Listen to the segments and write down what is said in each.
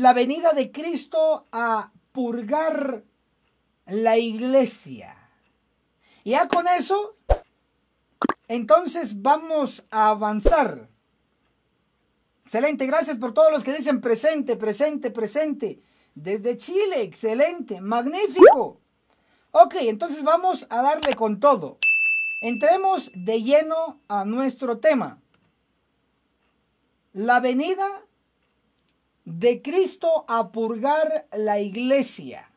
la venida de Cristo a purgar la iglesia. Ya con eso, entonces vamos a avanzar. Excelente, gracias por todos los que dicen presente, presente, presente. Desde Chile, excelente, magnífico. Ok, entonces vamos a darle con todo. Entremos de lleno a nuestro tema. La venida de Cristo a purgar la iglesia.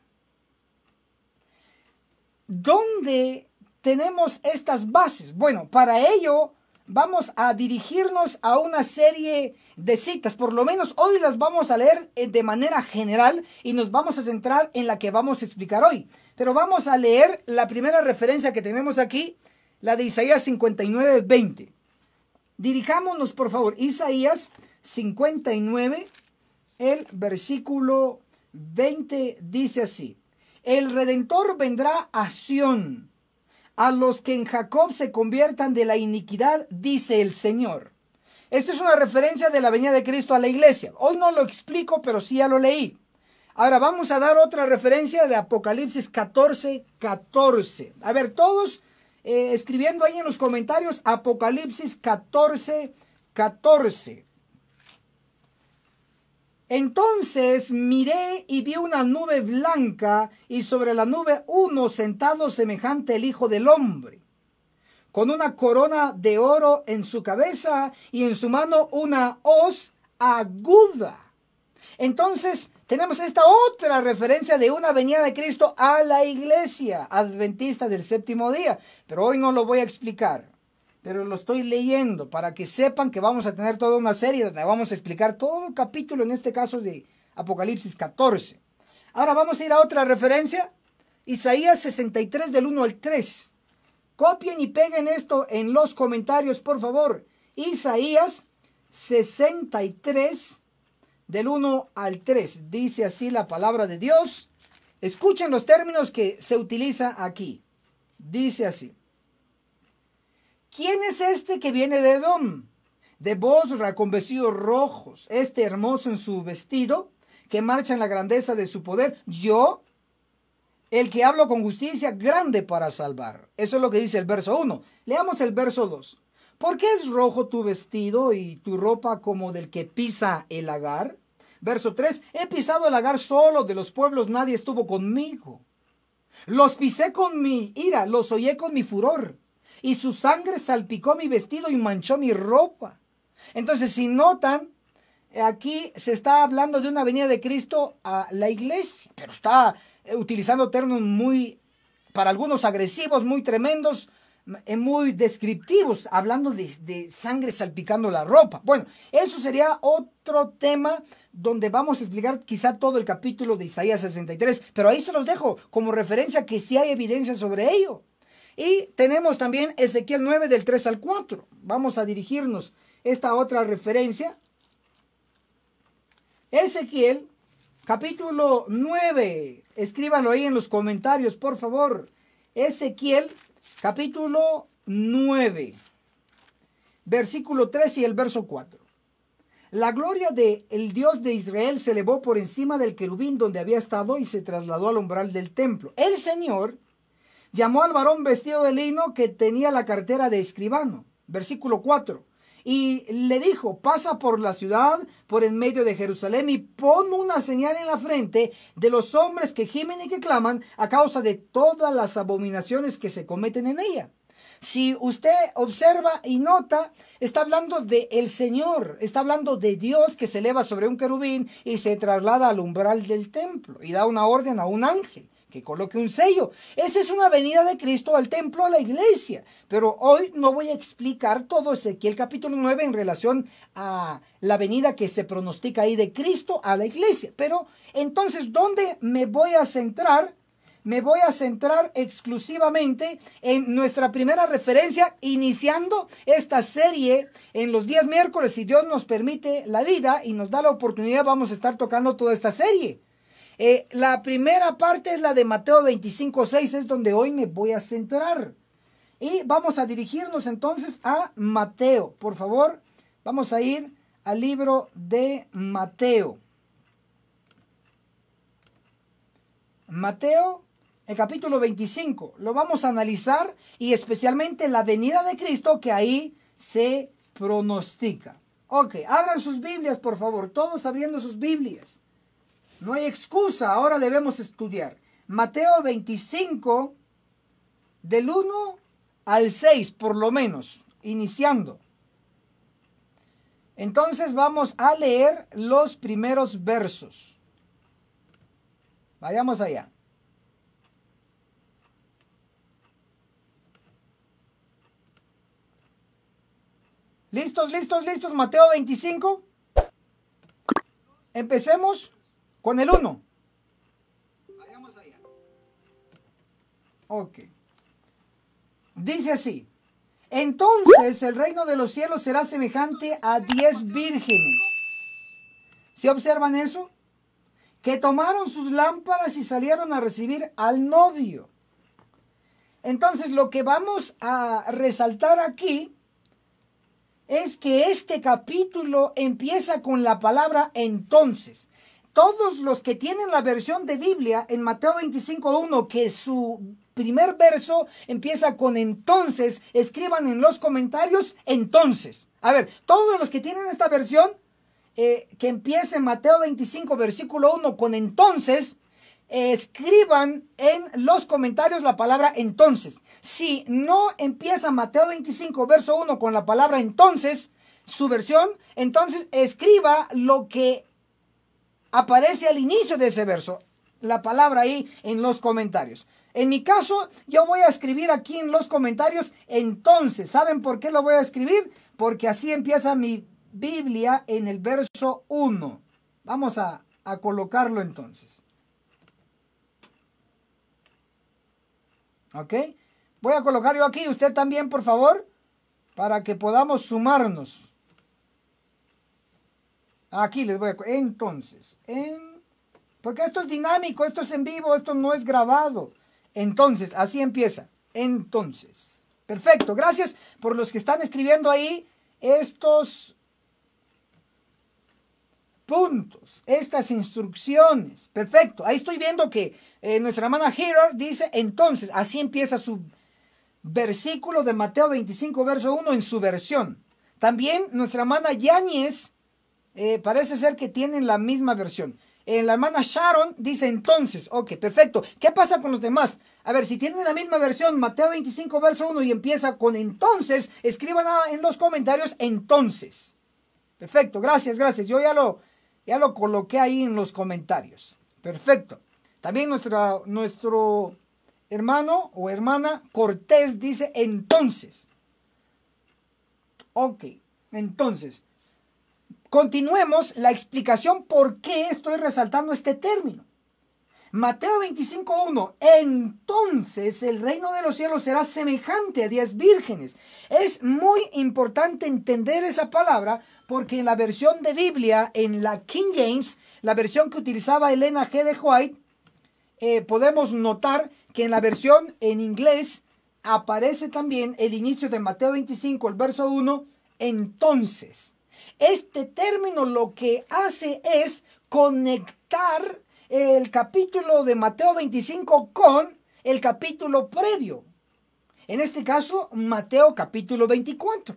¿Dónde tenemos estas bases? Bueno, para ello vamos a dirigirnos a una serie de citas. Por lo menos hoy las vamos a leer eh, de manera general y nos vamos a centrar en la que vamos a explicar hoy. Pero vamos a leer la primera referencia que tenemos aquí, la de Isaías 59, 20. Dirijámonos, por favor, Isaías 59, el versículo 20 dice así, el redentor vendrá a Sión, a los que en Jacob se conviertan de la iniquidad, dice el Señor. Esta es una referencia de la venida de Cristo a la iglesia. Hoy no lo explico, pero sí ya lo leí. Ahora vamos a dar otra referencia de Apocalipsis 14, 14. A ver, todos eh, escribiendo ahí en los comentarios Apocalipsis 14, 14. Entonces miré y vi una nube blanca y sobre la nube uno sentado semejante al Hijo del Hombre, con una corona de oro en su cabeza y en su mano una hoz aguda. Entonces tenemos esta otra referencia de una venida de Cristo a la iglesia adventista del séptimo día, pero hoy no lo voy a explicar pero lo estoy leyendo para que sepan que vamos a tener toda una serie donde vamos a explicar todo el capítulo, en este caso de Apocalipsis 14. Ahora vamos a ir a otra referencia, Isaías 63 del 1 al 3. Copien y peguen esto en los comentarios, por favor. Isaías 63 del 1 al 3. Dice así la palabra de Dios. Escuchen los términos que se utiliza aquí. Dice así. ¿Quién es este que viene de Edom? De Bosra con vestidos rojos, este hermoso en su vestido, que marcha en la grandeza de su poder. Yo, el que hablo con justicia, grande para salvar. Eso es lo que dice el verso 1. Leamos el verso 2. ¿Por qué es rojo tu vestido y tu ropa como del que pisa el agar? Verso 3. He pisado el agar solo de los pueblos, nadie estuvo conmigo. Los pisé con mi ira, los oí con mi furor y su sangre salpicó mi vestido y manchó mi ropa. Entonces, si notan, aquí se está hablando de una venida de Cristo a la iglesia, pero está eh, utilizando términos muy, para algunos agresivos, muy tremendos, eh, muy descriptivos, hablando de, sangre salpicando la ropa. Bueno, eso sería otro tema donde vamos a explicar quizá todo el capítulo de Isaías 63, pero ahí se los dejo como referencia que sí hay evidencia sobre ello. Y tenemos también Ezequiel 9 del 3 al 4. Vamos a dirigirnos esta otra referencia. Ezequiel capítulo 9. Escríbanlo ahí en los comentarios, por favor. Ezequiel capítulo 9. Versículo 3 y el verso 4. La gloria del el Dios de Israel se elevó por encima del querubín donde había estado y se trasladó al umbral del templo. El Señor llamó al varón vestido de lino que tenía la cartera de escribano. Versículo 4. Y le dijo, pasa por la ciudad, por en medio de Jerusalén, y pon una señal en la frente de los hombres que gimen y que claman a causa de todas las abominaciones que se cometen en ella. Si usted observa y nota, está hablando de el Señor, está hablando de Dios que se eleva sobre un querubín y se traslada al umbral del templo y da una orden a un ángel coloque un sello. Esa es una venida de Cristo al templo, a la iglesia. Pero hoy no voy a explicar todo Ezequiel capítulo 9 en relación a la venida que se pronostica ahí de Cristo a la iglesia. Pero entonces, ¿dónde me voy a centrar? Me voy a centrar exclusivamente en nuestra primera referencia, iniciando esta serie en los días miércoles. Si Dios nos permite la vida y nos da la oportunidad, vamos a estar tocando toda esta serie. Eh, la primera parte es la de Mateo 25, 6, es donde hoy me voy a centrar. Y vamos a dirigirnos entonces a Mateo. Por favor, vamos a ir al libro de Mateo. Mateo, el capítulo 25. Lo vamos a analizar y especialmente la venida de Cristo que ahí se pronostica. Ok, abran sus Biblias, por favor. Todos abriendo sus Biblias. No hay excusa, ahora debemos estudiar. Mateo 25, del 1 al 6, por lo menos, iniciando. Entonces vamos a leer los primeros versos. Vayamos allá. ¿Listos, listos, listos? Mateo 25. Empecemos. Con el 1. Vayamos allá. Ok. Dice así. Entonces el reino de los cielos será semejante a diez vírgenes. ¿Se observan eso? Que tomaron sus lámparas y salieron a recibir al novio. Entonces lo que vamos a resaltar aquí es que este capítulo empieza con la palabra entonces todos los que tienen la versión de Biblia en Mateo 1, que su primer verso empieza con entonces, escriban en los comentarios entonces. A ver, todos los que tienen esta versión, eh, que empiece Mateo 25, versículo 1 con entonces, escriban en los comentarios la palabra entonces. Si no empieza Mateo 25, verso 1 con la palabra entonces, su versión, entonces escriba lo que aparece al inicio de ese verso la palabra ahí en los comentarios. En mi caso, yo voy a escribir aquí en los comentarios entonces. ¿Saben por qué lo voy a escribir? Porque así empieza mi Biblia en el verso 1. Vamos a, colocarlo entonces. ¿Ok? Voy a colocar yo aquí, usted también, por favor, para que podamos sumarnos. Aquí les voy a... Entonces, Porque esto es dinámico, esto es en vivo, esto no es grabado. Entonces, así empieza. Entonces. Perfecto. Gracias por los que están escribiendo ahí estos puntos, estas instrucciones. Perfecto. Ahí estoy viendo que eh, nuestra hermana Hero dice, entonces, así empieza su versículo de Mateo 25, verso 1 en su versión. También nuestra hermana Yáñez eh, parece ser que tienen la misma versión. Eh, la hermana Sharon dice entonces, ok, perfecto. ¿Qué pasa con los demás? A ver, si tienen la misma versión, Mateo 25, verso 1 y empieza con entonces, escriban en los comentarios entonces. Perfecto, gracias, gracias. Yo ya lo, ya lo coloqué ahí en los comentarios. Perfecto. También nuestro hermano o hermana Cortés dice entonces. Ok, entonces. Continuemos la explicación por qué estoy resaltando este término. Mateo 25.1. Entonces el reino de los cielos será semejante a diez vírgenes. Es muy importante entender esa palabra porque en la versión de Biblia, en la King James, la versión que utilizaba Elena G. de White, eh, podemos notar que en la versión en inglés aparece también el inicio de Mateo 25, el verso 1, entonces. Este término lo que hace es conectar el capítulo de Mateo 25 con el capítulo previo. En este caso, Mateo capítulo 24.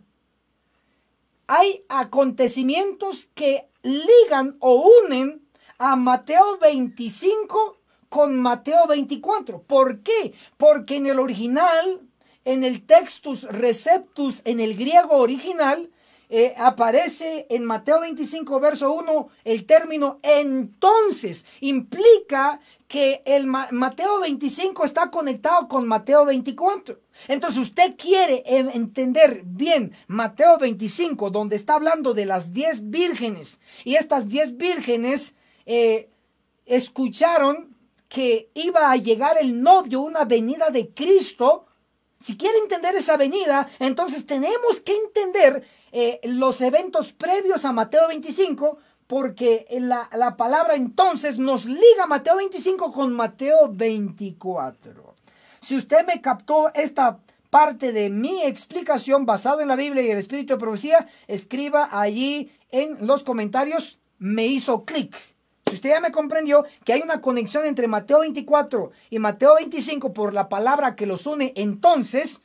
Hay acontecimientos que ligan o unen a Mateo 25 con Mateo 24. ¿Por qué? Porque en el original, en el textus receptus, en el griego original, eh, aparece en Mateo 25, verso 1, el término entonces. Implica que el Mateo 25 está conectado con Mateo 24. Entonces usted quiere e-, entender bien Mateo 25, donde está hablando de las diez vírgenes. Y estas 10 vírgenes eh, escucharon que iba a llegar el novio, una venida de Cristo si quiere entender esa venida, entonces tenemos que entender eh, los eventos previos a Mateo 25, porque la, la palabra entonces nos liga Mateo 25 con Mateo 24. Si usted me captó esta parte de mi explicación basada en la Biblia y el Espíritu de Profecía, escriba allí en los comentarios, me hizo clic. Si usted ya me comprendió que hay una conexión entre Mateo 24 y Mateo 25 por la palabra que los une, entonces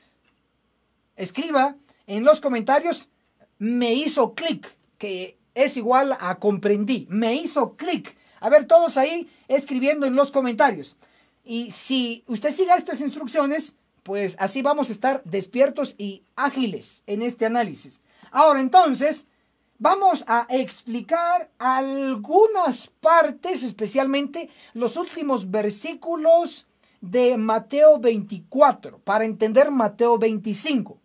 escriba en los comentarios, me hizo clic, que es igual a comprendí, me hizo clic. A ver, todos ahí escribiendo en los comentarios. Y si usted siga estas instrucciones, pues así vamos a estar despiertos y ágiles en este análisis. Ahora entonces, Vamos a explicar algunas partes, especialmente los últimos versículos de Mateo 24, para entender Mateo 25.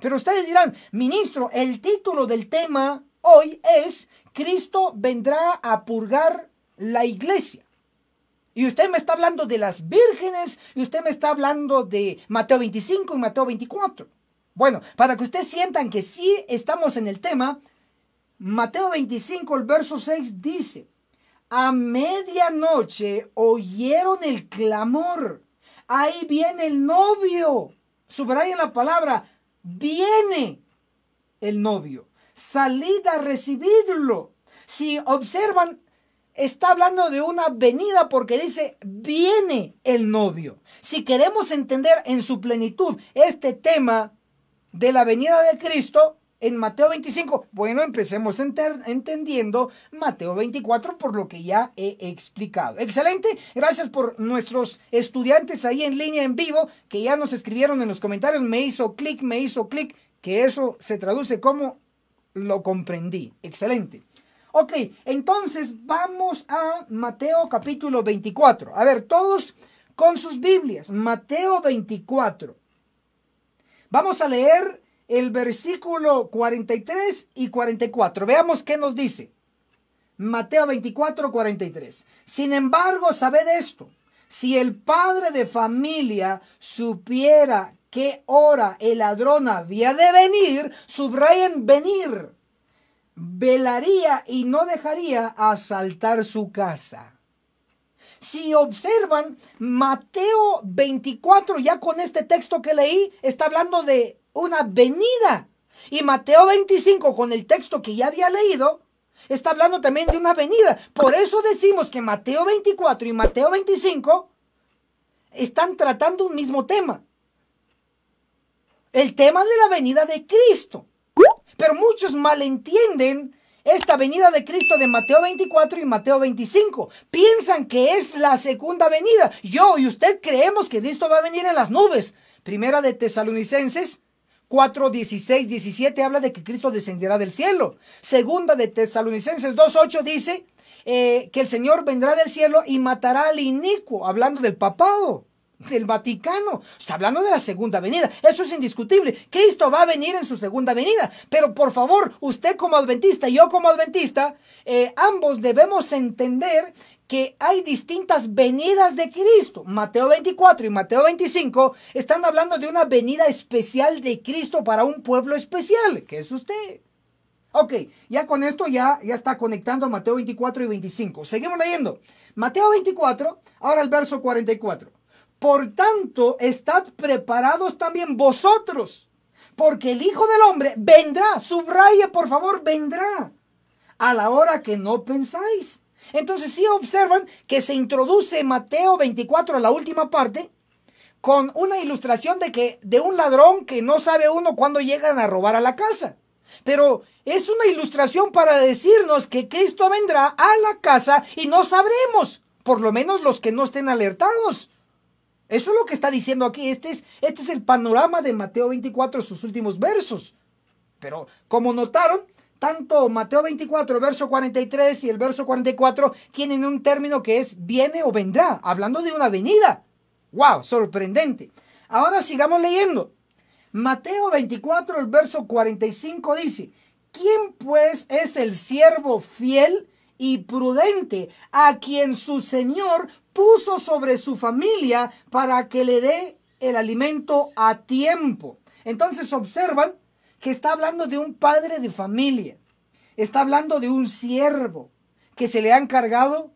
Pero ustedes dirán, ministro, el título del tema hoy es Cristo vendrá a purgar la iglesia. Y usted me está hablando de las vírgenes y usted me está hablando de Mateo 25 y Mateo 24. Bueno, para que ustedes sientan que sí estamos en el tema, Mateo 25, el verso 6 dice, a medianoche oyeron el clamor, ahí viene el novio. en la palabra, viene el novio. Salid a recibirlo. Si observan, está hablando de una venida porque dice, viene el novio. Si queremos entender en su plenitud este tema de la venida de Cristo, en Mateo 25? Bueno, empecemos entendiendo Mateo 24 por lo que ya he explicado. Excelente, gracias por nuestros estudiantes ahí en línea en vivo que ya nos escribieron en los comentarios, me hizo clic, me hizo clic, que eso se traduce como lo comprendí. Excelente. Ok, entonces vamos a Mateo capítulo 24. A ver, todos con sus Biblias, Mateo 24. Vamos a leer el versículo 43 y 44. Veamos qué nos dice. Mateo 24, 43. Sin embargo, sabed esto. Si el padre de familia supiera qué hora el ladrón había de venir, subrayen venir, velaría y no dejaría asaltar su casa. Si observan, Mateo 24, ya con este texto que leí, está hablando de una venida. Y Mateo 25, con el texto que ya había leído, está hablando también de una venida. Por eso decimos que Mateo 24 y Mateo 25 están tratando un mismo tema. El tema de la venida de Cristo. Pero muchos malentienden esta venida de Cristo de Mateo 24 y Mateo 25. Piensan que es la segunda venida. Yo y usted creemos que Cristo va a venir en las nubes. Primera de Tesalonicenses 4, 16, 17 habla de que Cristo descenderá del cielo. Segunda de Tesalonicenses 2, 8 dice eh, que el Señor vendrá del cielo y matará al inicuo, hablando del papado, del Vaticano. Está hablando de la segunda venida. Eso es indiscutible. Cristo va a venir en su segunda venida. Pero por favor, usted como adventista y yo como adventista, eh, ambos debemos entender que hay distintas venidas de Cristo. Mateo 24 y Mateo 25 están hablando de una venida especial de Cristo para un pueblo especial, que es usted. Ok, ya con esto ya, ya está conectando Mateo 24 y 25. Seguimos leyendo. Mateo 24, ahora el verso 44. Por tanto, estad preparados también vosotros, porque el Hijo del Hombre vendrá, subraye por favor, vendrá a la hora que no pensáis. Entonces sí observan que se introduce Mateo 24 a la última parte con una ilustración de que de un ladrón que no sabe uno cuándo llegan a robar a la casa. Pero es una ilustración para decirnos que Cristo vendrá a la casa y no sabremos, por lo menos los que no estén alertados. Eso es lo que está diciendo aquí. Este es, este es el panorama de Mateo 24, sus últimos versos. Pero como notaron, tanto Mateo 24, verso 43 y el verso 44 tienen un término que es viene o vendrá, hablando de una venida. ¡Wow! Sorprendente. Ahora sigamos leyendo. Mateo 24, el verso 45 dice, ¿quién pues es el siervo fiel y prudente a quien su Señor puso sobre su familia para que le dé el alimento a tiempo? Entonces observan que está hablando de un padre de familia, está hablando de un siervo que se le ha encargado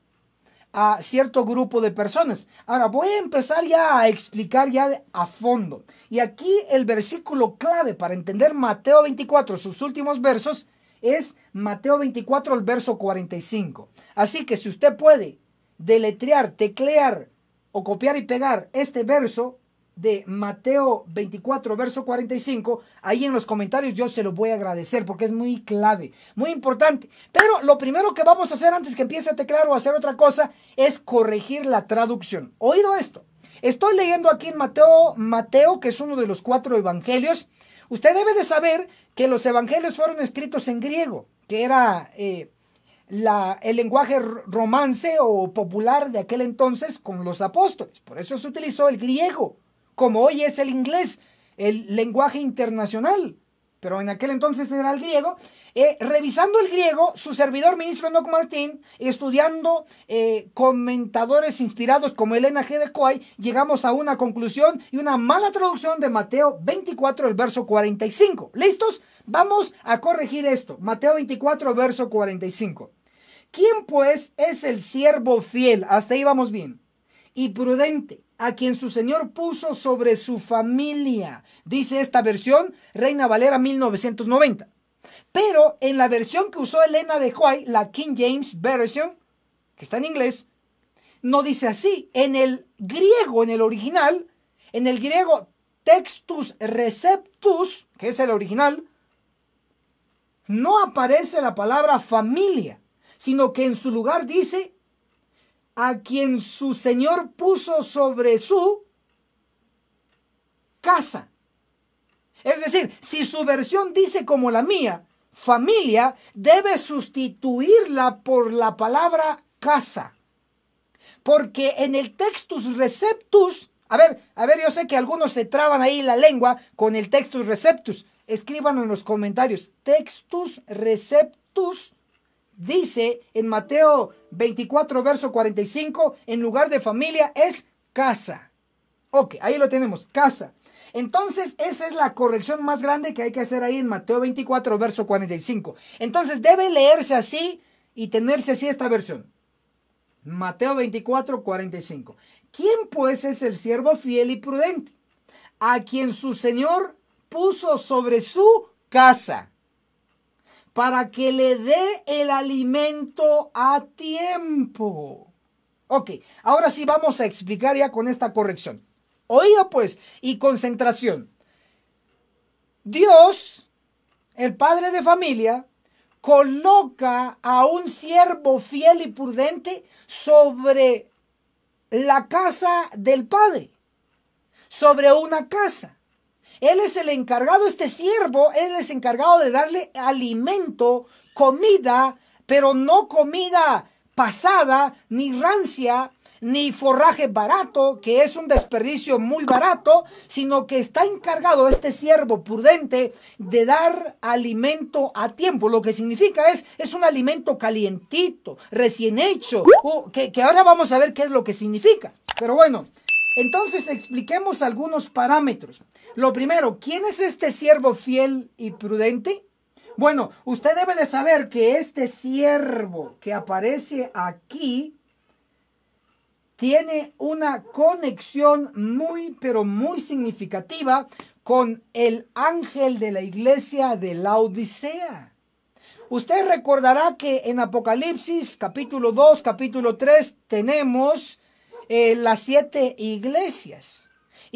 a cierto grupo de personas. Ahora voy a empezar ya a explicar ya a fondo. Y aquí el versículo clave para entender Mateo 24, sus últimos versos, es Mateo 24, el verso 45. Así que si usted puede deletrear, teclear o copiar y pegar este verso, de Mateo 24, verso 45, ahí en los comentarios yo se lo voy a agradecer porque es muy clave, muy importante. Pero lo primero que vamos a hacer antes que empiece a teclar o hacer otra cosa es corregir la traducción. Oído esto. Estoy leyendo aquí en Mateo, Mateo, que es uno de los cuatro evangelios. Usted debe de saber que los evangelios fueron escritos en griego, que era eh, la, el lenguaje romance o popular de aquel entonces con los apóstoles. Por eso se utilizó el griego como hoy es el inglés, el lenguaje internacional, pero en aquel entonces era el griego. Eh, revisando el griego, su servidor ministro Enoch Martín, estudiando eh, comentadores inspirados como Elena G. de Coy, llegamos a una conclusión y una mala traducción de Mateo 24, el verso 45. ¿Listos? Vamos a corregir esto. Mateo 24, verso 45. ¿Quién pues es el siervo fiel? Hasta ahí vamos bien. Y prudente a quien su Señor puso sobre su familia, dice esta versión, Reina Valera 1990. Pero en la versión que usó Elena de Huay, la King James Version, que está en inglés, no dice así. En el griego, en el original, en el griego textus receptus, que es el original, no aparece la palabra familia, sino que en su lugar dice a quien su Señor puso sobre su casa. Es decir, si su versión dice como la mía, familia, debe sustituirla por la palabra casa. Porque en el textus receptus, a ver, a ver, yo sé que algunos se traban ahí la lengua con el textus receptus. Escriban en los comentarios, textus receptus dice en Mateo 24, verso 45, en lugar de familia es casa. Ok, ahí lo tenemos, casa. Entonces, esa es la corrección más grande que hay que hacer ahí en Mateo 24, verso 45. Entonces, debe leerse así y tenerse así esta versión. Mateo 24, 45. ¿Quién pues es el siervo fiel y prudente? A quien su Señor puso sobre su casa para que le dé el alimento a tiempo. Ok, ahora sí vamos a explicar ya con esta corrección. Oiga pues, y concentración. Dios, el padre de familia, coloca a un siervo fiel y prudente sobre la casa del padre, sobre una casa. Él es el encargado, este siervo, él es encargado de darle alimento, comida, pero no comida pasada, ni rancia, ni forraje barato, que es un desperdicio muy barato, sino que está encargado este siervo prudente de dar alimento a tiempo. Lo que significa es, es un alimento calientito, recién hecho, uh, que ahora vamos a ver qué es lo que significa. Pero bueno, entonces expliquemos algunos parámetros. Lo primero, ¿quién es este siervo fiel y prudente? Bueno, usted debe de saber que este siervo que aparece aquí tiene una conexión muy, pero muy significativa con el ángel de la iglesia de la Odisea. Usted recordará que en Apocalipsis capítulo 2, capítulo 3 tenemos eh, las siete iglesias.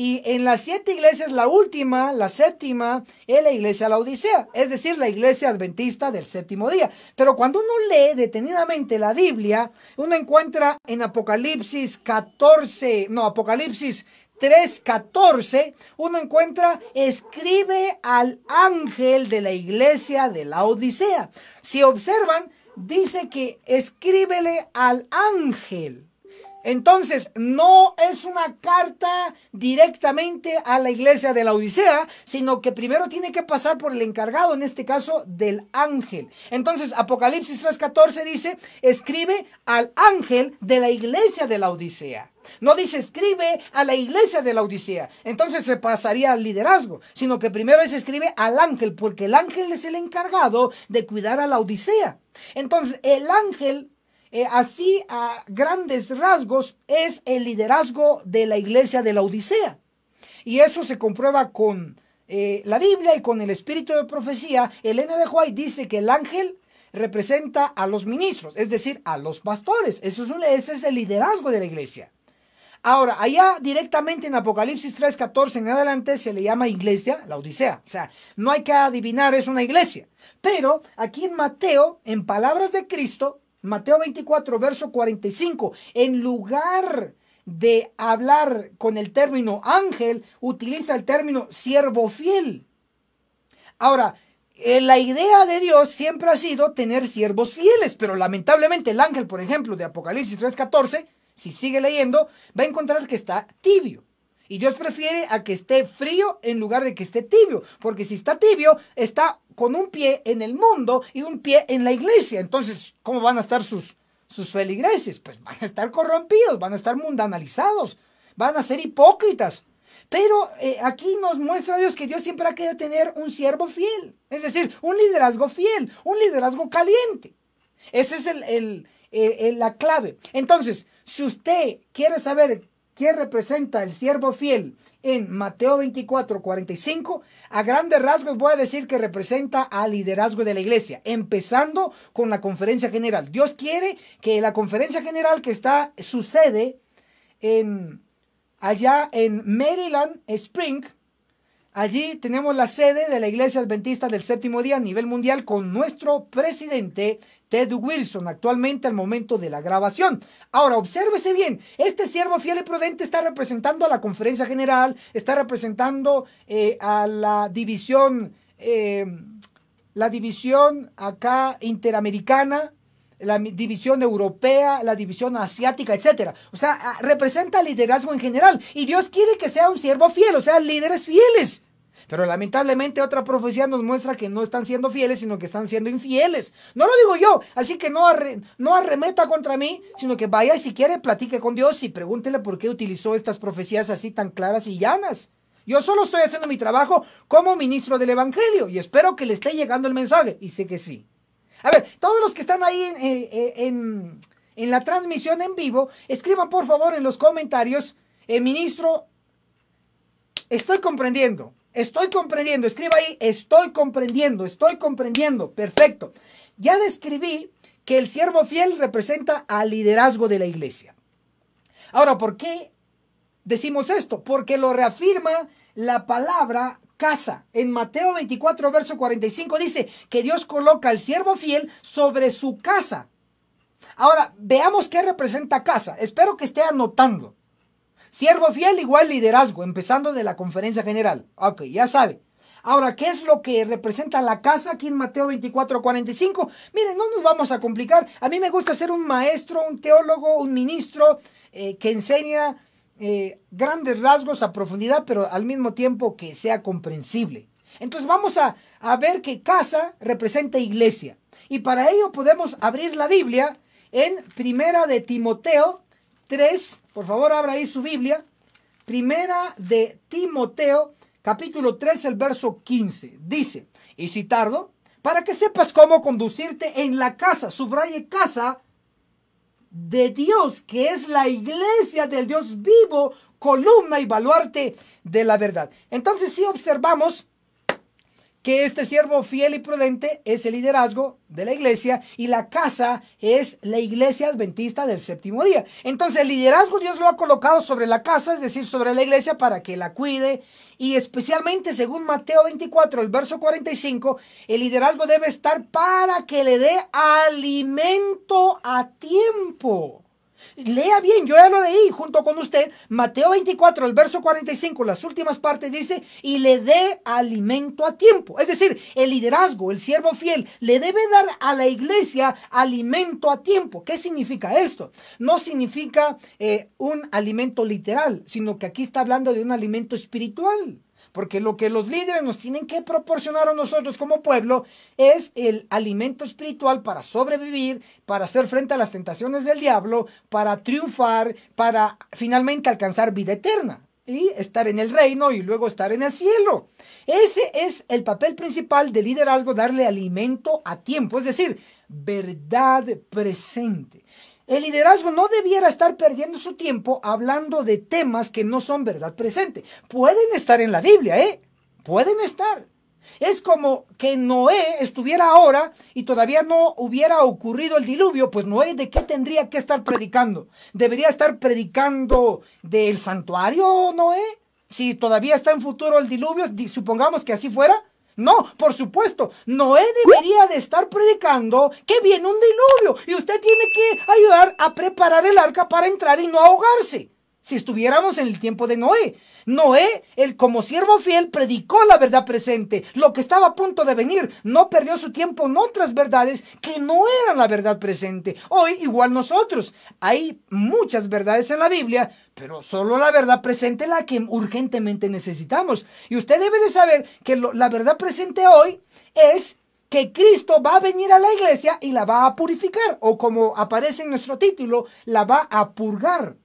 Y en las siete iglesias, la última, la séptima, es la iglesia de la Odisea, es decir, la iglesia adventista del séptimo día. Pero cuando uno lee detenidamente la Biblia, uno encuentra en Apocalipsis 14, no, Apocalipsis 3:14, uno encuentra, escribe al ángel de la iglesia de la Odisea. Si observan, dice que escríbele al ángel. Entonces, no es una carta directamente a la iglesia de la Odisea, sino que primero tiene que pasar por el encargado, en este caso, del ángel. Entonces, Apocalipsis 3:14 dice, escribe al ángel de la iglesia de la Odisea. No dice escribe a la iglesia de la Odisea. Entonces se pasaría al liderazgo, sino que primero se escribe al ángel, porque el ángel es el encargado de cuidar a la Odisea. Entonces el ángel eh, así, a grandes rasgos, es el liderazgo de la iglesia de la Odisea. Y eso se comprueba con eh, la Biblia y con el espíritu de profecía. Elena de White dice que el ángel representa a los ministros, es decir, a los pastores. Eso ese es el liderazgo de la iglesia. Ahora, allá directamente en Apocalipsis 3:14 en adelante se le llama iglesia la Odisea. O sea, no hay que adivinar, es una iglesia. Pero aquí en Mateo, en palabras de Cristo, Mateo 24, verso 45, en lugar de hablar con el término ángel, utiliza el término siervo fiel. Ahora, eh, la idea de Dios siempre ha sido tener siervos fieles, pero lamentablemente el ángel, por ejemplo, de Apocalipsis 14, si sigue leyendo, va a encontrar que está tibio. Y Dios prefiere a que esté frío en lugar de que esté tibio, porque si está tibio, está con un pie en el mundo y un pie en la iglesia. Entonces, ¿cómo van a estar sus, sus feligreses? Pues van a estar corrompidos, van a estar mundanalizados, van a ser hipócritas. Pero eh, aquí nos muestra Dios que Dios siempre ha querido tener un siervo fiel, es decir, un liderazgo fiel, un liderazgo caliente. Esa es eh, eh, la clave. Entonces, si usted quiere saber ¿Quién representa el siervo fiel en Mateo 24, 45, a grandes rasgos voy a decir que representa al liderazgo de la iglesia, empezando con la conferencia general. Dios quiere que la conferencia general que está, sucede en, allá en Maryland Spring, allí tenemos la sede de la iglesia adventista del séptimo día a nivel mundial con nuestro presidente Ted Wilson actualmente al momento de la grabación. Ahora, obsérvese bien, este siervo fiel y prudente está representando a la conferencia general, está representando eh, a la división, eh, la división acá interamericana, la división europea, la división asiática, etcétera. O sea, representa liderazgo en general. Y Dios quiere que sea un siervo fiel, o sea, líderes fieles. Pero lamentablemente otra profecía nos muestra que no están siendo fieles, sino que están siendo infieles. No lo digo yo, así que no, arremeta contra mí, sino que vaya y si quiere platique con Dios y pregúntele por qué utilizó estas profecías así tan claras y llanas. Yo solo estoy haciendo mi trabajo como ministro del Evangelio y espero que le esté llegando el mensaje. Y sé que sí. A ver, todos los que están ahí en, eh, eh, la transmisión en vivo, escriban por favor en los comentarios, eh, ministro, estoy comprendiendo. Estoy comprendiendo, escriba ahí, estoy comprendiendo, estoy comprendiendo, perfecto. Ya describí que el siervo fiel representa al liderazgo de la iglesia. Ahora, ¿por qué decimos esto? Porque lo reafirma la palabra casa. En Mateo 24, verso 45 dice que Dios coloca al siervo fiel sobre su casa. Ahora, veamos qué representa casa. Espero que esté anotando. Siervo fiel igual liderazgo, empezando de la conferencia general. Ok, ya sabe. Ahora, ¿qué es lo que representa la casa aquí en Mateo 24, 45? Miren, no nos vamos a complicar. A mí me gusta ser un maestro, un teólogo, un ministro eh, que enseña eh, grandes rasgos a profundidad, pero al mismo tiempo que sea comprensible. Entonces vamos a, ver qué casa representa iglesia. Y para ello podemos abrir la Biblia en Primera de Timoteo 3, por favor abra ahí su Biblia, primera de Timoteo, capítulo 3, el verso 15. Dice, y si tardo, para que sepas cómo conducirte en la casa, subraye casa de Dios, que es la iglesia del Dios vivo, columna y baluarte de la verdad. Entonces, si observamos que este siervo fiel y prudente es el liderazgo de la iglesia y la casa es la iglesia adventista del séptimo día. Entonces el liderazgo Dios lo ha colocado sobre la casa, es decir, sobre la iglesia para que la cuide y especialmente según Mateo 24, el verso 45, el liderazgo debe estar para que le dé alimento a tiempo. Lea bien, yo ya lo leí junto con usted. Mateo 24, el verso 45, las últimas partes dice, y le dé alimento a tiempo. Es decir, el liderazgo, el siervo fiel, le debe dar a la iglesia alimento a tiempo. ¿Qué significa esto? No significa eh, un alimento literal, sino que aquí está hablando de un alimento espiritual. Porque lo que los líderes nos tienen que proporcionar a nosotros como pueblo es el alimento espiritual para sobrevivir, para hacer frente a las tentaciones del diablo, para triunfar, para finalmente alcanzar vida eterna y estar en el reino y luego estar en el cielo. Ese es el papel principal del liderazgo, darle alimento a tiempo, es decir, verdad presente. El liderazgo no debiera estar perdiendo su tiempo hablando de temas que no son verdad presente. Pueden estar en la Biblia, ¿eh? Pueden estar. Es como que Noé estuviera ahora y todavía no hubiera ocurrido el diluvio, pues Noé de qué tendría que estar predicando? ¿Debería estar predicando del santuario, Noé? Si todavía está en futuro el diluvio, supongamos que así fuera, no, por supuesto, Noé debería de estar predicando que viene un diluvio y usted tiene que ayudar a preparar el arca para entrar y no ahogarse. Si estuviéramos en el tiempo de Noé, Noé, el como siervo fiel, predicó la verdad presente, lo que estaba a punto de venir. No perdió su tiempo en otras verdades que no eran la verdad presente. Hoy, igual nosotros, hay muchas verdades en la Biblia, pero solo la verdad presente es la que urgentemente necesitamos. Y usted debe de saber que la verdad presente hoy es que Cristo va a venir a la iglesia y la va a purificar, o como aparece en nuestro título, la va a purgar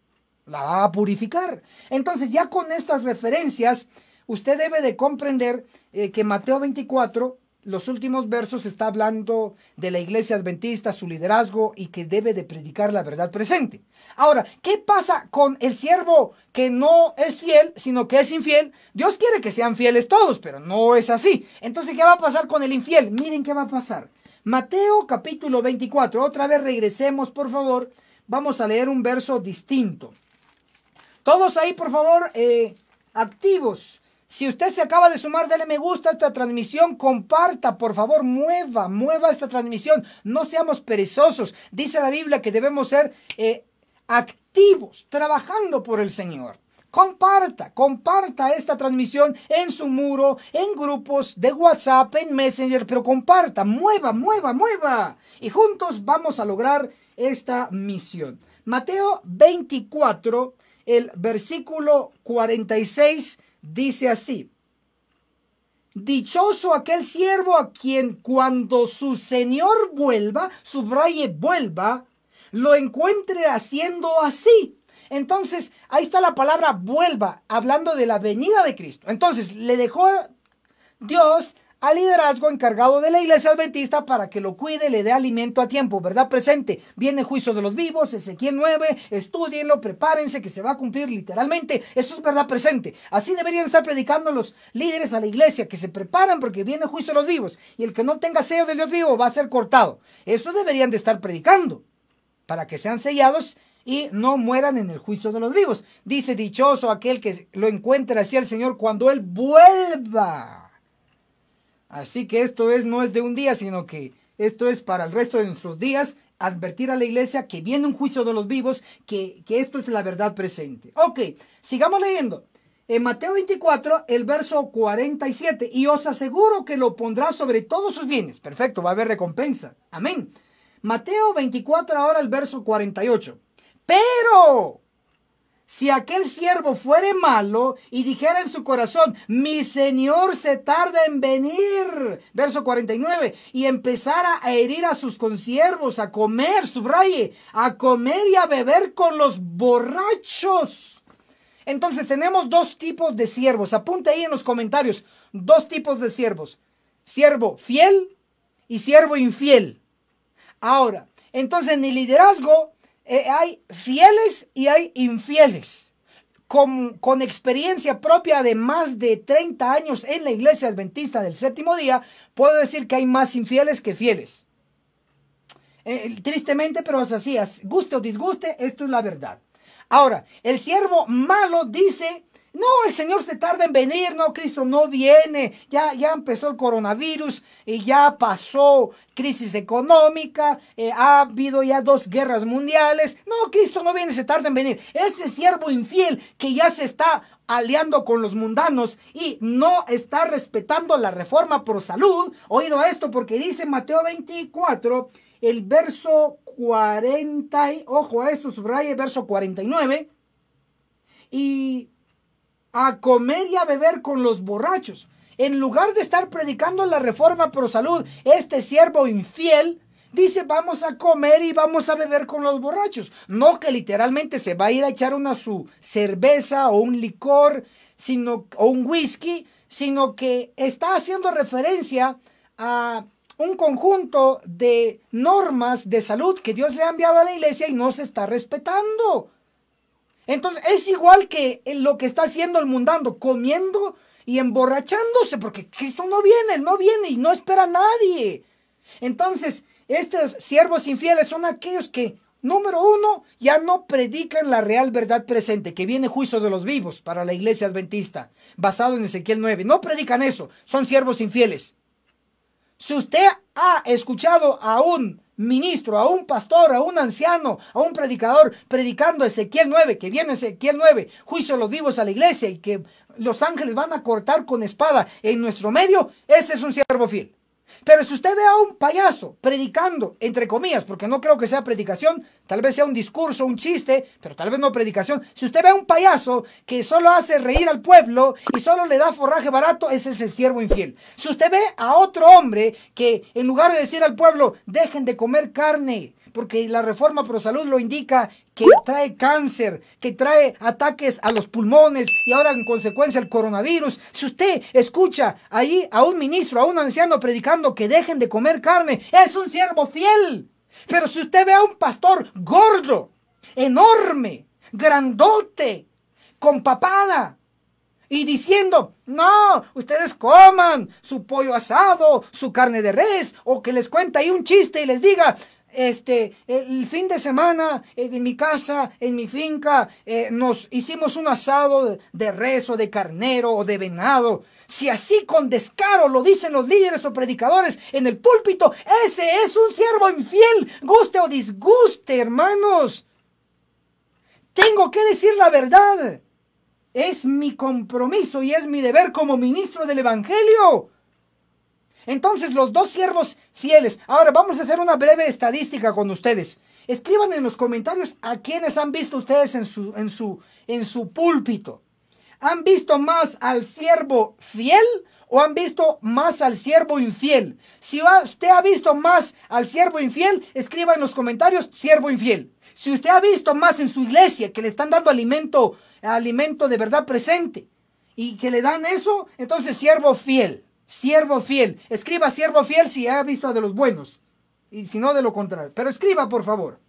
la va a purificar. Entonces ya con estas referencias, usted debe de comprender eh, que Mateo 24, los últimos versos, está hablando de la iglesia adventista, su liderazgo y que debe de predicar la verdad presente. Ahora, ¿qué pasa con el siervo que no es fiel, sino que es infiel? Dios quiere que sean fieles todos, pero no es así. Entonces, ¿qué va a pasar con el infiel? Miren qué va a pasar. Mateo capítulo 24, otra vez regresemos, por favor. Vamos a leer un verso distinto. Todos ahí, por favor, eh, activos. Si usted se acaba de sumar, dele me gusta a esta transmisión, comparta, por favor, mueva, mueva esta transmisión. No seamos perezosos. Dice la Biblia que debemos ser eh, activos, trabajando por el Señor. Comparta, comparta esta transmisión en su muro, en grupos de WhatsApp, en Messenger, pero comparta, mueva, mueva, mueva. Y juntos vamos a lograr esta misión. Mateo 24, el versículo 46 dice así. Dichoso aquel siervo a quien cuando su señor vuelva, subraye vuelva, lo encuentre haciendo así. Entonces, ahí está la palabra vuelva, hablando de la venida de Cristo. Entonces, le dejó Dios al liderazgo encargado de la iglesia adventista para que lo cuide, le dé alimento a tiempo, ¿verdad? Presente, viene el juicio de los vivos, Ezequiel 9, estudienlo, prepárense que se va a cumplir literalmente, eso es verdad presente. Así deberían estar predicando los líderes a la iglesia, que se preparan porque viene el juicio de los vivos y el que no tenga sello de Dios vivo va a ser cortado. Eso deberían de estar predicando para que sean sellados y no mueran en el juicio de los vivos. Dice, dichoso aquel que lo encuentra así el Señor cuando Él vuelva. Así que esto es, no es de un día, sino que esto es para el resto de nuestros días, advertir a la iglesia que viene un juicio de los vivos, que, que esto es la verdad presente. Ok, sigamos leyendo. En Mateo 24, el verso 47, y os aseguro que lo pondrá sobre todos sus bienes. Perfecto, va a haber recompensa. Amén. Mateo 24, ahora el verso 48. Pero si aquel siervo fuere malo y dijera en su corazón, mi Señor se tarda en venir, verso 49, y empezara a herir a sus conciervos, a comer, subraye, a comer y a beber con los borrachos. Entonces tenemos dos tipos de siervos. Apunte ahí en los comentarios, dos tipos de siervos. Siervo fiel y siervo infiel. Ahora, entonces ¿ni liderazgo eh, hay fieles y hay infieles. Con, experiencia propia de más de 30 años en la iglesia adventista del séptimo día, puedo decir que hay más infieles que fieles. Eh, tristemente, pero es así, guste o disguste, esto es la verdad. Ahora, el siervo malo dice no, el Señor se tarda en venir, no, Cristo no viene, ya, ya empezó el coronavirus, y ya pasó crisis económica, eh, ha habido ya dos guerras mundiales, no, Cristo no viene, se tarda en venir. Ese siervo infiel que ya se está aliando con los mundanos y no está respetando la reforma por salud, oído esto porque dice Mateo 24, el verso 40, ojo a esto, Subraye el verso 49, y a comer y a beber con los borrachos. En lugar de estar predicando la reforma pro salud, este siervo infiel dice vamos a comer y vamos a beber con los borrachos. No que literalmente se va a ir a echar una su cerveza o un licor sino, o un whisky, sino que está haciendo referencia a un conjunto de normas de salud que Dios le ha enviado a la iglesia y no se está respetando. Entonces es igual que lo que está haciendo el mundando, comiendo y emborrachándose, porque Cristo no viene, no viene y no espera a nadie. Entonces, estos siervos infieles son aquellos que, número uno, ya no predican la real verdad presente, que viene juicio de los vivos para la iglesia adventista, basado en Ezequiel 9. No predican eso, son siervos infieles. Si usted ha escuchado aún ministro, a un pastor, a un anciano, a un predicador, predicando Ezequiel 9, que viene Ezequiel 9, juicio a los vivos a la iglesia y que los ángeles van a cortar con espada en nuestro medio, ese es un siervo fiel. Pero si usted ve a un payaso predicando, entre comillas, porque no creo que sea predicación, tal vez sea un discurso, un chiste, pero tal vez no predicación. Si usted ve a un payaso que solo hace reír al pueblo y solo le da forraje barato, ese es el siervo infiel. Si usted ve a otro hombre que en lugar de decir al pueblo, dejen de comer carne, porque la reforma pro salud lo indica que trae cáncer, que trae ataques a los pulmones y ahora en consecuencia el coronavirus. Si usted escucha ahí a un ministro, a un anciano predicando que dejen de comer carne, es un siervo fiel. Pero si usted ve a un pastor gordo, enorme, grandote, con papada, y diciendo, no, ustedes coman su pollo asado, su carne de res, o que les cuenta ahí un chiste y les diga, este, el fin de semana en mi casa, en mi finca, eh, nos hicimos un asado de res o de carnero o de venado. Si así con descaro lo dicen los líderes o predicadores en el púlpito, ese es un siervo infiel, guste o disguste, hermanos. Tengo que decir la verdad. Es mi compromiso y es mi deber como ministro del Evangelio. Entonces los dos siervos fieles. Ahora vamos a hacer una breve estadística con ustedes. Escriban en los comentarios a quienes han visto ustedes en su, en su, en su púlpito. ¿Han visto más al siervo fiel o han visto más al siervo infiel? Si usted ha visto más al siervo infiel, escriba en los comentarios siervo infiel. Si usted ha visto más en su iglesia que le están dando alimento, alimento de verdad presente y que le dan eso, entonces siervo fiel siervo fiel. Escriba siervo fiel si ha visto a de los buenos. Y si no, de lo contrario. Pero escriba, por favor.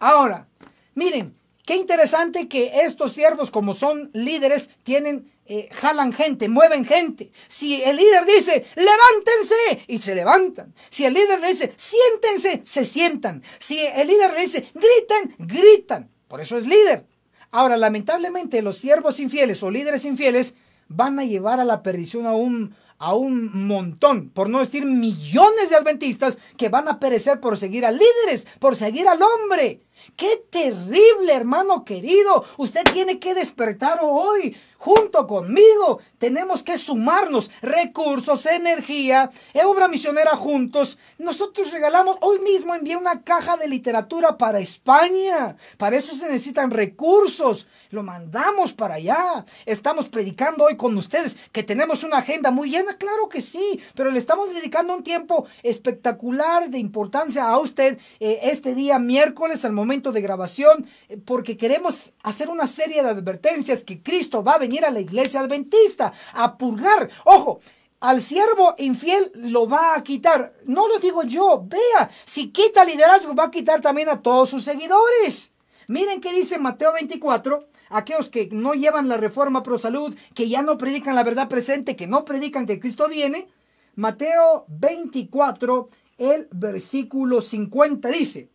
Ahora, miren, qué interesante que estos siervos, como son líderes, tienen, eh, jalan gente, mueven gente. Si el líder dice, levántense, y se levantan. Si el líder le dice, siéntense, se sientan. Si el líder le dice, gritan, gritan. Por eso es líder. Ahora, lamentablemente, los siervos infieles o líderes infieles van a llevar a la perdición a un, a un montón, por no decir millones de adventistas que van a perecer por seguir a líderes, por seguir al hombre. Qué terrible, hermano querido. Usted tiene que despertar hoy. Junto conmigo tenemos que sumarnos recursos, energía, eh, obra misionera juntos. Nosotros regalamos, hoy mismo envié una caja de literatura para España. Para eso se necesitan recursos. Lo mandamos para allá. Estamos predicando hoy con ustedes que tenemos una agenda muy llena, claro que sí, pero le estamos dedicando un tiempo espectacular de importancia a usted eh, este día miércoles al momento momento de grabación, eh, porque queremos hacer una serie de advertencias que Cristo va a venir a la iglesia adventista a purgar. Ojo, al siervo infiel lo va a quitar. No lo digo yo, vea, si quita liderazgo va a quitar también a todos sus seguidores. Miren qué dice Mateo 24, aquellos que no llevan la reforma pro salud, que ya no predican la verdad presente, que no predican que Cristo viene. Mateo 24, el versículo 50 dice,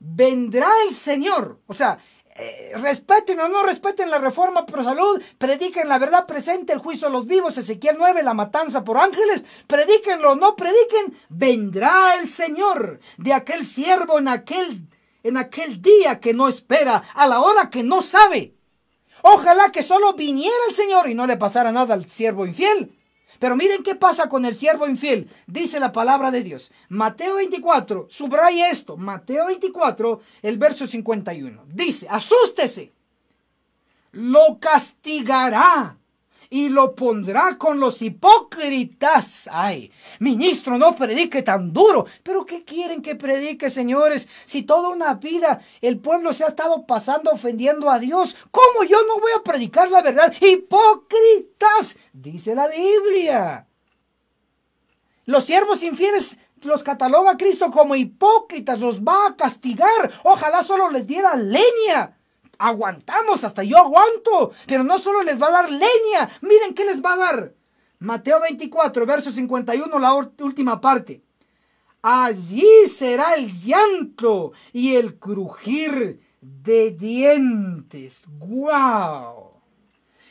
vendrá el Señor. O sea, eh, respeten o no respeten la reforma por salud, prediquen la verdad presente, el juicio a los vivos, Ezequiel 9, la matanza por ángeles, predíquenlo o no prediquen, vendrá el Señor de aquel siervo en aquel, en aquel día que no espera, a la hora que no sabe. Ojalá que solo viniera el Señor y no le pasara nada al siervo infiel. Pero miren qué pasa con el siervo infiel, dice la palabra de Dios. Mateo 24, subraya esto, Mateo 24, el verso 51. Dice, asústese, lo castigará y lo pondrá con los hipócritas. Ay, ministro, no predique tan duro. Pero ¿qué quieren que predique, señores? Si toda una vida el pueblo se ha estado pasando ofendiendo a Dios, ¿cómo yo no voy a predicar la verdad? Hipócritas, dice la Biblia. Los siervos infieles los cataloga Cristo como hipócritas, los va a castigar. Ojalá solo les diera leña aguantamos, hasta yo aguanto, pero no solo les va a dar leña, miren qué les va a dar. Mateo 24, verso 51, la última parte. Allí será el llanto y el crujir de dientes. ¡Guau! ¡Wow!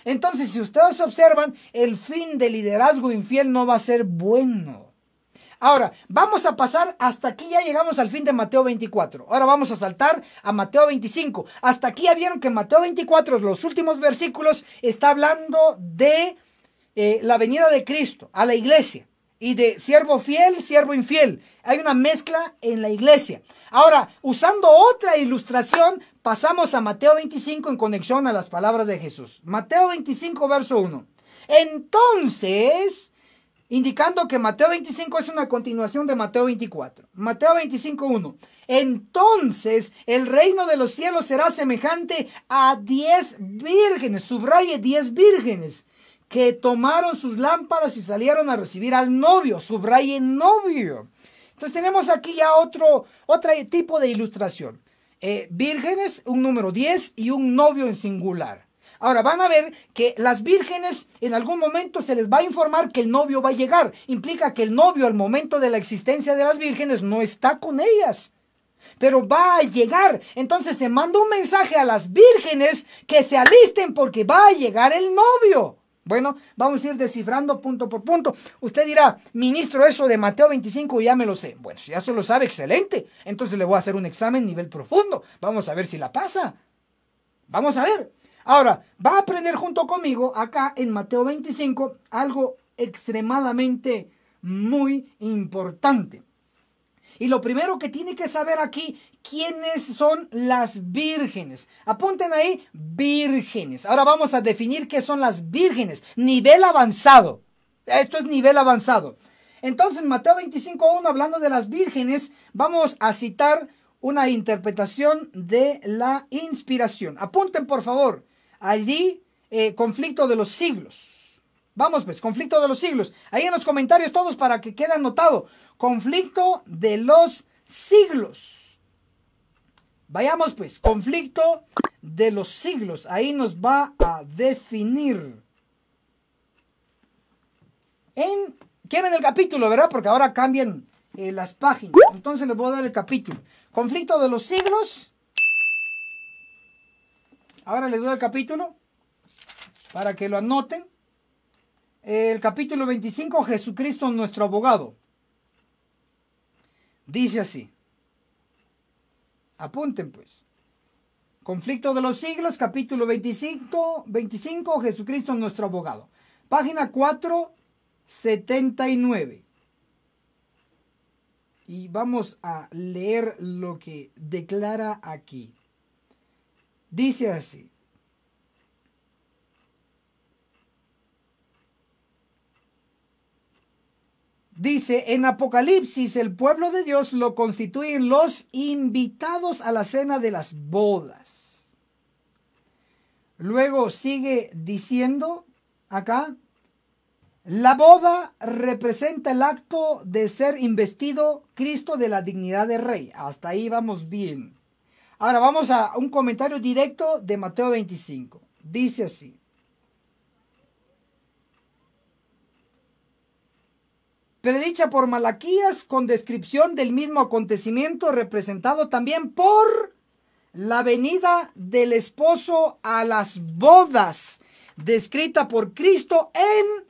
Entonces, si ustedes observan, el fin del liderazgo infiel no va a ser bueno. Ahora, vamos a pasar hasta aquí, ya llegamos al fin de Mateo 24. Ahora vamos a saltar a Mateo 25. Hasta aquí ya vieron que Mateo 24, los últimos versículos, está hablando de eh, la venida de Cristo a la iglesia. Y de siervo fiel, siervo infiel. Hay una mezcla en la iglesia. Ahora, usando otra ilustración, pasamos a Mateo 25 en conexión a las palabras de Jesús. Mateo 25, verso 1. Entonces, indicando que Mateo 25 es una continuación de Mateo 24. Mateo 1. Entonces el reino de los cielos será semejante a diez vírgenes, subraye diez vírgenes, que tomaron sus lámparas y salieron a recibir al novio, subraye novio. Entonces tenemos aquí ya otro, otro tipo de ilustración. Eh, vírgenes, un número 10 y un novio en singular. Ahora van a ver que las vírgenes en algún momento se les va a informar que el novio va a llegar. Implica que el novio al momento de la existencia de las vírgenes no está con ellas. Pero va a llegar. Entonces se manda un mensaje a las vírgenes que se alisten porque va a llegar el novio. Bueno, vamos a ir descifrando punto por punto. Usted dirá, ministro, eso de Mateo 25 ya me lo sé. Bueno, si ya se lo sabe, excelente. Entonces le voy a hacer un examen nivel profundo. Vamos a ver si la pasa. Vamos a ver. Ahora, va a aprender junto conmigo acá en Mateo 25 algo extremadamente muy importante. Y lo primero que tiene que saber aquí, ¿quiénes son las vírgenes? Apunten ahí, vírgenes. Ahora vamos a definir qué son las vírgenes. Nivel avanzado. Esto es nivel avanzado. Entonces, Mateo 25.1, hablando de las vírgenes, vamos a citar una interpretación de la inspiración. Apunten, por favor. Allí, eh, conflicto de los siglos. Vamos pues, conflicto de los siglos. Ahí en los comentarios todos para que quede anotado. Conflicto de los siglos. Vayamos pues, conflicto de los siglos. Ahí nos va a definir. En, quieren el capítulo, ¿verdad? Porque ahora cambian eh, las páginas. Entonces les voy a dar el capítulo. Conflicto de los siglos. Ahora les doy el capítulo para que lo anoten. El capítulo 25, Jesucristo nuestro abogado. Dice así. Apunten pues. Conflicto de los siglos, capítulo 25, 25 Jesucristo nuestro abogado. Página 4 79 Y vamos a leer lo que declara aquí. Dice así. Dice, en Apocalipsis el pueblo de Dios lo constituyen los invitados a la cena de las bodas. Luego sigue diciendo acá, la boda representa el acto de ser investido Cristo de la dignidad de rey. Hasta ahí vamos bien. Ahora vamos a un comentario directo de Mateo 25. Dice así. Predicha por Malaquías con descripción del mismo acontecimiento representado también por la venida del esposo a las bodas, descrita por Cristo en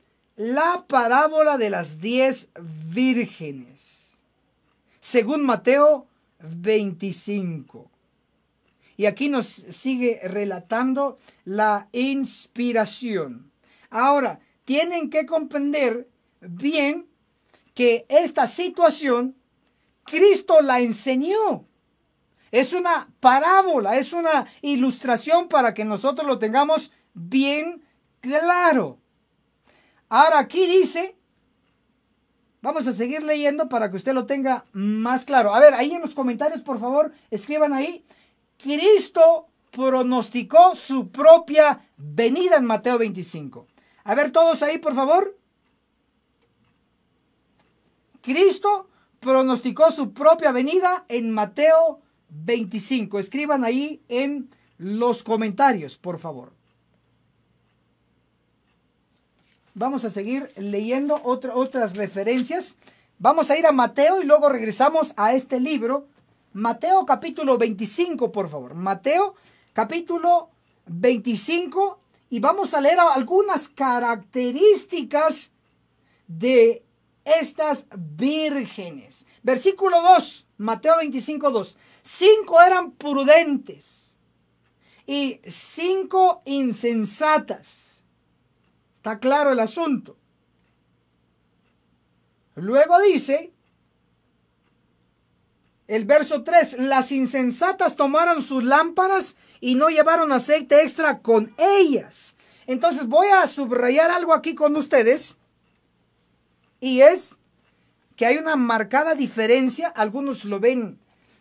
la parábola de las diez vírgenes, según Mateo 25. Y aquí nos sigue relatando la inspiración. Ahora, tienen que comprender bien que esta situación Cristo la enseñó. Es una parábola, es una ilustración para que nosotros lo tengamos bien claro. Ahora aquí dice, vamos a seguir leyendo para que usted lo tenga más claro. A ver, ahí en los comentarios, por favor, escriban ahí Cristo pronosticó su propia venida en Mateo 25. A ver todos ahí, por favor. Cristo pronosticó su propia venida en Mateo 25. Escriban ahí en los comentarios, por favor. Vamos a seguir leyendo otras referencias. Vamos a ir a Mateo y luego regresamos a este libro Mateo capítulo 25, por favor. Mateo capítulo 25 y vamos a leer algunas características de estas vírgenes. Versículo 2, Mateo 25, 2. Cinco eran prudentes y cinco insensatas. Está claro el asunto. Luego dice, el verso 3, las insensatas tomaron sus lámparas y no llevaron aceite extra con ellas. Entonces voy a subrayar algo aquí con ustedes y es que hay una marcada diferencia, algunos lo ven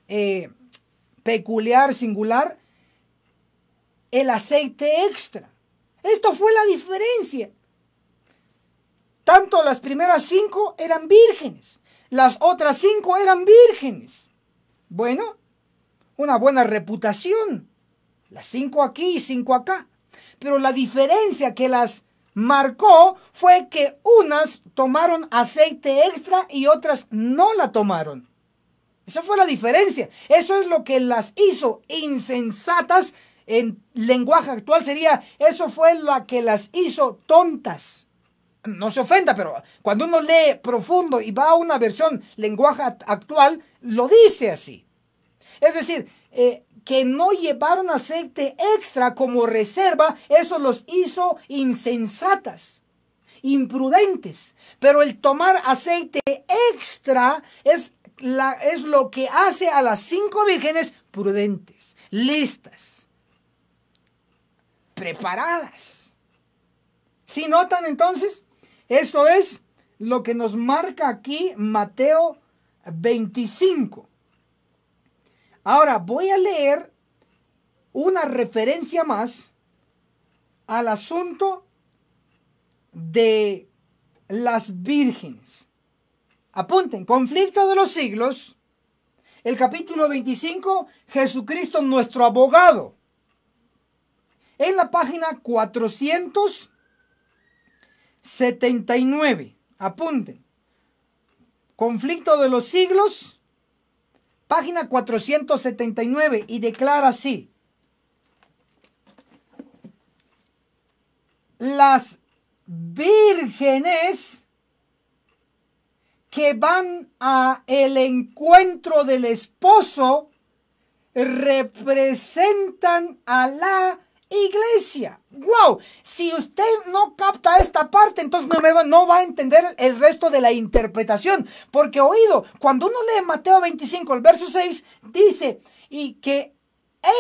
eh, peculiar, singular, el aceite extra. Esto fue la diferencia. Tanto las primeras cinco eran vírgenes, las otras cinco eran vírgenes. Bueno, una buena reputación. Las cinco aquí y cinco acá. Pero la diferencia que las marcó fue que unas tomaron aceite extra y otras no la tomaron. Esa fue la diferencia. Eso es lo que las hizo insensatas. En lenguaje actual sería, eso fue la que las hizo tontas no se ofenda, pero cuando uno lee profundo y va a una versión lenguaje actual, lo dice así. Es decir, eh, que no llevaron aceite extra como reserva, eso los hizo insensatas, imprudentes. Pero el tomar aceite extra es, es lo que hace a las cinco vírgenes prudentes, listas, preparadas. Si notan entonces? Esto es lo que nos marca aquí Mateo 25. Ahora voy a leer una referencia más al asunto de las vírgenes. Apunten, conflicto de los siglos, el capítulo 25, Jesucristo nuestro abogado. En la página 400 79. apunte, Conflicto de los siglos, página 479, y declara así. Las vírgenes que van a el encuentro del esposo representan a la iglesia. ¡Wow! Si usted no capta esta parte, entonces no, va, va a entender el resto de la interpretación. Porque oído, cuando uno lee Mateo 25, el verso 6, dice, y que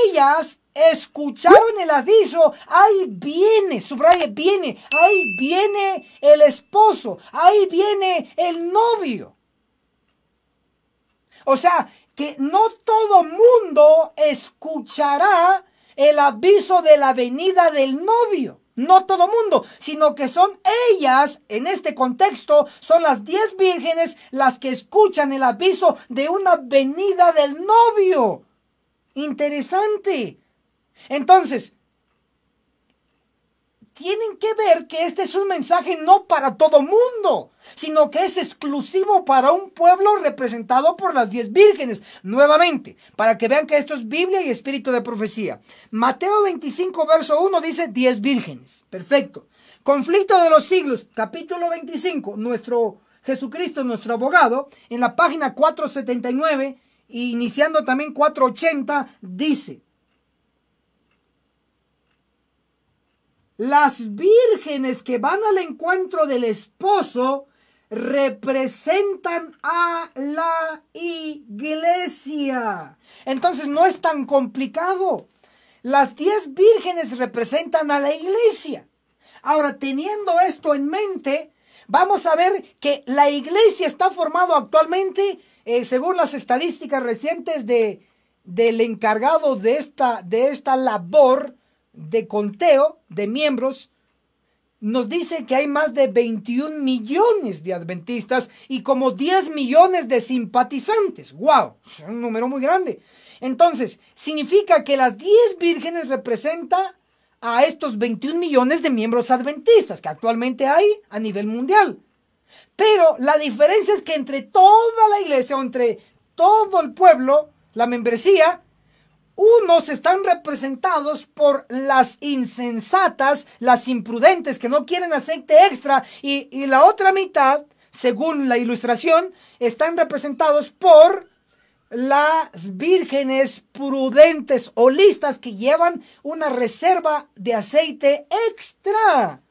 ellas escucharon el aviso, ahí viene, subraye, viene, ahí viene el esposo, ahí viene el novio. O sea, que no todo mundo escuchará el aviso de la venida del novio. No todo mundo, sino que son ellas, en este contexto, son las diez vírgenes las que escuchan el aviso de una venida del novio. Interesante. Entonces, tienen que ver que este es un mensaje no para todo mundo, sino que es exclusivo para un pueblo representado por las diez vírgenes. Nuevamente, para que vean que esto es Biblia y espíritu de profecía. Mateo 25, verso 1 dice diez vírgenes. Perfecto. Conflicto de los siglos, capítulo 25, nuestro Jesucristo, nuestro abogado, en la página 479 iniciando también 480, dice, Las vírgenes que van al encuentro del esposo representan a la iglesia. Entonces no es tan complicado. Las diez vírgenes representan a la iglesia. Ahora, teniendo esto en mente, vamos a ver que la iglesia está formada actualmente, eh, según las estadísticas recientes de, del encargado de esta, de esta labor, de conteo de miembros nos dice que hay más de 21 millones de adventistas y como 10 millones de simpatizantes. ¡Wow! Es un número muy grande. Entonces, significa que las 10 vírgenes representa a estos 21 millones de miembros adventistas que actualmente hay a nivel mundial. Pero la diferencia es que entre toda la iglesia, o entre todo el pueblo, la membresía unos están representados por las insensatas, las imprudentes que no quieren aceite extra y, la otra mitad, según la ilustración, están representados por las vírgenes prudentes o listas que llevan una reserva de aceite extra.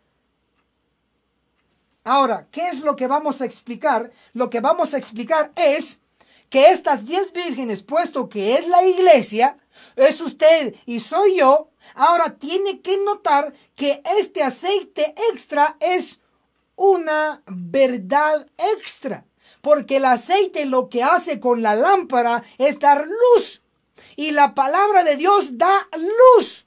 Ahora, ¿qué es lo que vamos a explicar? Lo que vamos a explicar es que estas 10 vírgenes, puesto que es la iglesia, es usted y soy yo. Ahora tiene que notar que este aceite extra es una verdad extra. Porque el aceite lo que hace con la lámpara es dar luz. Y la palabra de Dios da luz.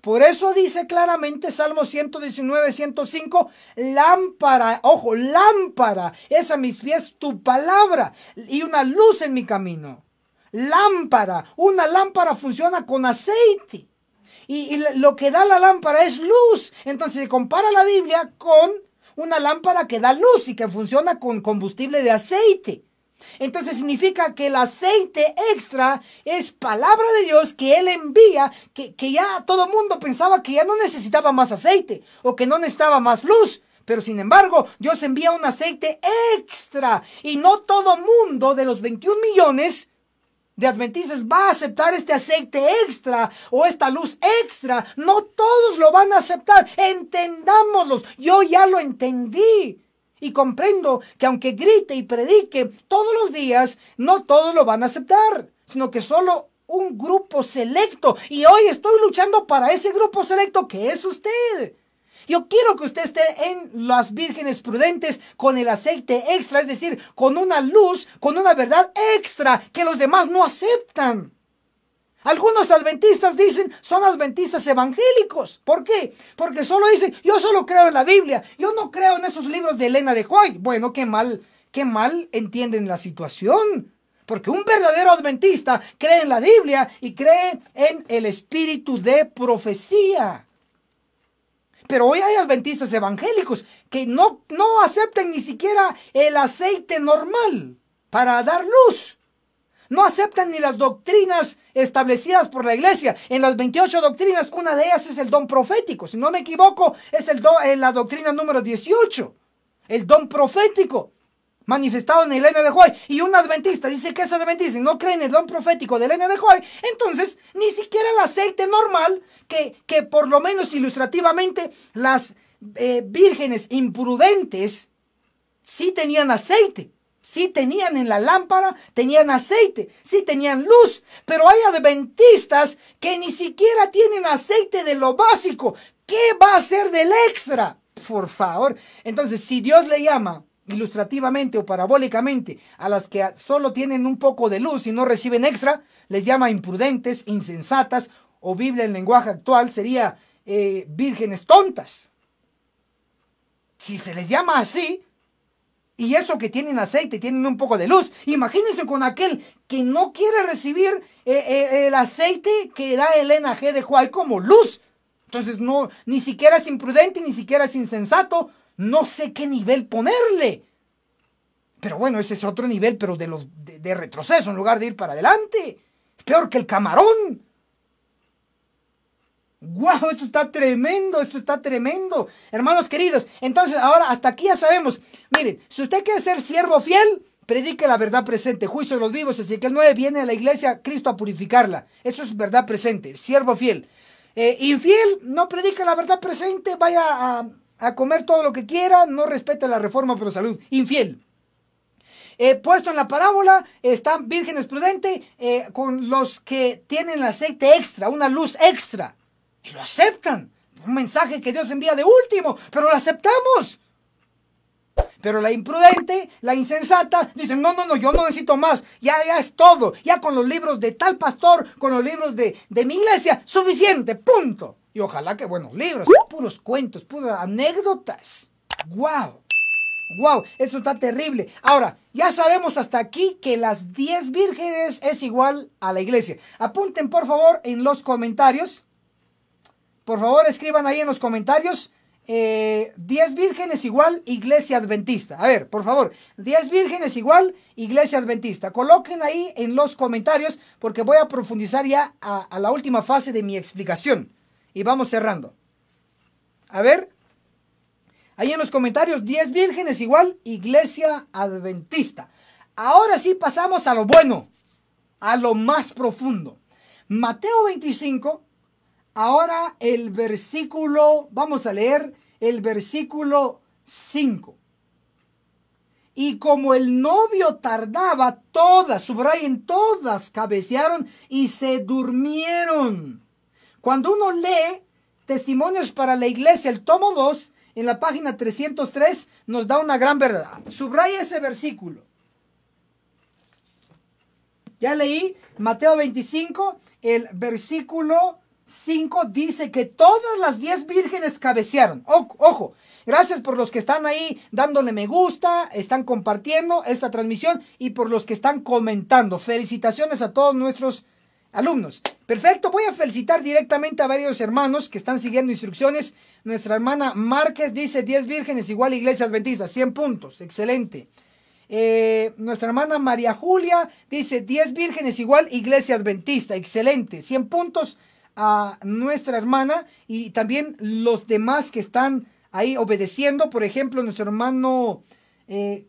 Por eso dice claramente Salmo 119, 105, lámpara, ojo, lámpara es a mis pies tu palabra y una luz en mi camino lámpara. Una lámpara funciona con aceite. Y, lo que da la lámpara es luz. Entonces se compara la Biblia con una lámpara que da luz y que funciona con combustible de aceite. Entonces significa que el aceite extra es palabra de Dios que Él envía, que, que ya todo mundo pensaba que ya no necesitaba más aceite o que no necesitaba más luz. Pero sin embargo, Dios envía un aceite extra y no todo mundo de los 21 millones de adventistas va a aceptar este aceite extra o esta luz extra. No todos lo van a aceptar. Entendámoslos. Yo ya lo entendí. Y comprendo que aunque grite y predique todos los días, no todos lo van a aceptar, sino que solo un grupo selecto. Y hoy estoy luchando para ese grupo selecto que es usted. Yo quiero que usted esté en las vírgenes prudentes con el aceite extra, es decir, con una luz, con una verdad extra que los demás no aceptan. Algunos adventistas dicen, son adventistas evangélicos. ¿Por qué? Porque solo dicen, yo solo creo en la Biblia, yo no creo en esos libros de Elena de Hoy. Bueno, qué mal, qué mal entienden la situación. Porque un verdadero adventista cree en la Biblia y cree en el espíritu de profecía. Pero hoy hay adventistas evangélicos que no, no aceptan ni siquiera el aceite normal para dar luz. No aceptan ni las doctrinas establecidas por la iglesia. En las 28 doctrinas, una de ellas es el don profético. Si no me equivoco, es el eh, la doctrina número 18. El don profético manifestado en elena de Joy y un adventista dice que es adventista no cree en el don profético de elena de Joy, entonces ni siquiera el aceite normal, que, que por lo menos ilustrativamente las eh, vírgenes imprudentes Si tenían aceite. Si tenían en la lámpara, tenían aceite, Si tenían luz, pero hay adventistas que ni siquiera tienen aceite de lo básico. ¿Qué va a ser del extra? Por favor. Entonces, si Dios le llama ilustrativamente o parabólicamente a las que solo tienen un poco de luz y no reciben extra, les llama imprudentes, insensatas, o Biblia en lenguaje actual sería eh, vírgenes tontas. Si se les llama así, y eso que tienen aceite, tienen un poco de luz, imagínense con aquel que no quiere recibir eh, eh, el aceite que da Elena G. de Juárez como luz. Entonces no, ni siquiera es imprudente, ni siquiera es insensato, no sé qué nivel ponerle. Pero bueno, ese es otro nivel, pero de, los, de, retroceso en lugar de ir para adelante. Peor que el camarón. ¡Guau! Esto está tremendo, esto está tremendo. Hermanos queridos, entonces ahora hasta aquí ya sabemos. Miren, si usted quiere ser siervo fiel, predique la verdad presente. Juicio de los vivos, así que el 9, viene a la iglesia Cristo a purificarla. Eso es verdad presente, siervo fiel. Eh, infiel, no predique la verdad presente, vaya a a comer todo lo que quiera, no respeta la reforma pero salud, infiel. Eh, puesto en la parábola, están vírgenes prudentes eh, con los que tienen el aceite extra, una luz extra, y lo aceptan. Un mensaje que Dios envía de último, pero lo aceptamos. Pero la imprudente, la insensata, dicen, no, no, no, yo no necesito más, ya, ya es todo, ya con los libros de tal pastor, con los libros de, de mi iglesia, suficiente, punto. Y ojalá que buenos libros, puros cuentos, puras anécdotas. ¡Wow! ¡Wow! Esto está terrible. Ahora, ya sabemos hasta aquí que las 10 vírgenes es igual a la iglesia. Apunten por favor en los comentarios. Por favor, escriban ahí en los comentarios. 10 eh, vírgenes igual iglesia adventista. A ver, por favor, 10 vírgenes igual iglesia adventista. Coloquen ahí en los comentarios porque voy a profundizar ya a la última fase de mi explicación y vamos cerrando. A ver, ahí en los comentarios, 10 vírgenes igual, iglesia adventista. Ahora sí pasamos a lo bueno, a lo más profundo. Mateo 25, ahora el versículo, vamos a leer el versículo 5. Y como el novio tardaba, todas, subrayen, todas cabecearon y se durmieron. Cuando uno lee Testimonios para la Iglesia, el tomo 2, en la página 303, nos da una gran verdad. Subraya ese versículo. Ya leí Mateo 25, el versículo 5 dice que todas las 10 vírgenes cabecearon. ojo, gracias por los que están ahí dándole me gusta, están compartiendo esta transmisión y por los que están comentando. Felicitaciones a todos nuestros alumnos. Perfecto, voy a felicitar directamente a varios hermanos que están siguiendo instrucciones. Nuestra hermana Márquez dice 10 vírgenes igual iglesia adventista, 100 puntos, excelente. Eh, nuestra hermana María Julia dice 10 vírgenes igual iglesia adventista, excelente, 100 puntos a nuestra hermana y también los demás que están ahí obedeciendo, por ejemplo, nuestro hermano, eh,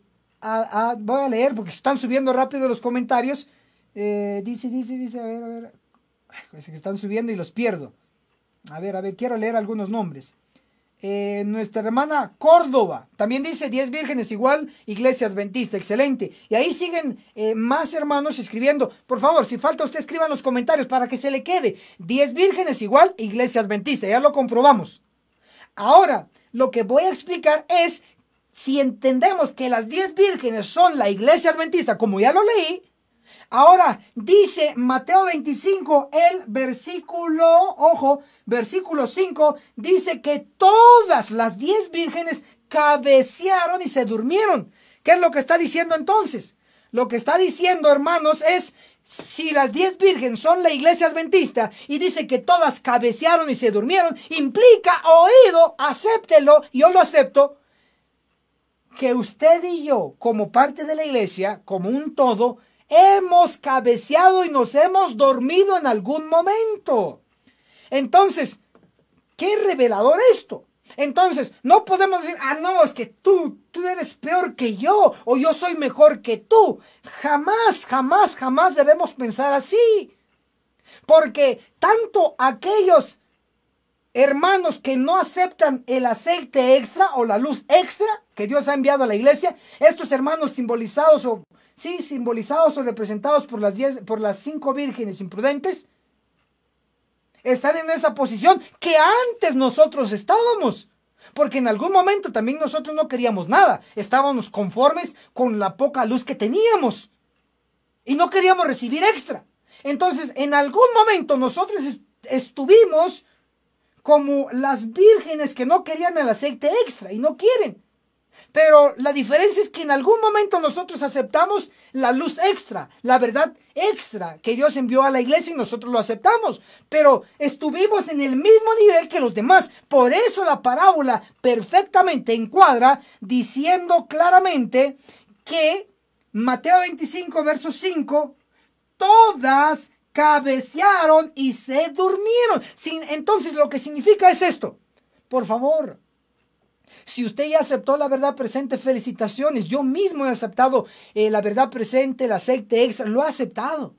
voy a leer porque están subiendo rápido los comentarios. Eh, dice, dice, dice, a ver, a ver. Pues, están subiendo y los pierdo. A ver, a ver, quiero leer algunos nombres. Eh, nuestra hermana Córdoba también dice 10 vírgenes igual, iglesia adventista, excelente. Y ahí siguen eh, más hermanos escribiendo. Por favor, si falta usted escriba en los comentarios para que se le quede 10 vírgenes igual, iglesia adventista, ya lo comprobamos. Ahora, lo que voy a explicar es, si entendemos que las 10 vírgenes son la iglesia adventista, como ya lo leí, Ahora dice Mateo 25, el versículo, ojo, versículo 5, dice que todas las diez vírgenes cabecearon y se durmieron. ¿Qué es lo que está diciendo entonces? Lo que está diciendo, hermanos, es si las diez vírgenes son la iglesia adventista y dice que todas cabecearon y se durmieron, implica oído, acéptelo, yo lo acepto, que usted y yo, como parte de la iglesia, como un todo, Hemos cabeceado y nos hemos dormido en algún momento. Entonces, qué revelador esto. Entonces, no podemos decir, ah, no, es que tú, tú eres peor que yo o yo soy mejor que tú. Jamás, jamás, jamás debemos pensar así. Porque tanto aquellos hermanos que no aceptan el aceite extra o la luz extra que Dios ha enviado a la iglesia, estos hermanos simbolizados o sí, simbolizados o representados por las, por las cinco vírgenes imprudentes, están en esa posición que antes nosotros estábamos. Porque en algún momento también nosotros no queríamos nada. Estábamos conformes con la poca luz que teníamos. Y no queríamos recibir extra. Entonces, en algún momento nosotros estuvimos como las vírgenes que no querían el aceite extra y no quieren. Pero la diferencia es que en algún momento nosotros aceptamos la luz extra, la verdad extra que Dios envió a la iglesia y nosotros lo aceptamos. Pero estuvimos en el mismo nivel que los demás. Por eso la parábola perfectamente encuadra diciendo claramente que Mateo 25, verso 5, todas cabecearon y se durmieron. entonces lo que significa es esto. Por favor, si usted ya aceptó la verdad presente, felicitaciones. Yo mismo he aceptado eh, la verdad presente, la secta extra, lo he aceptado.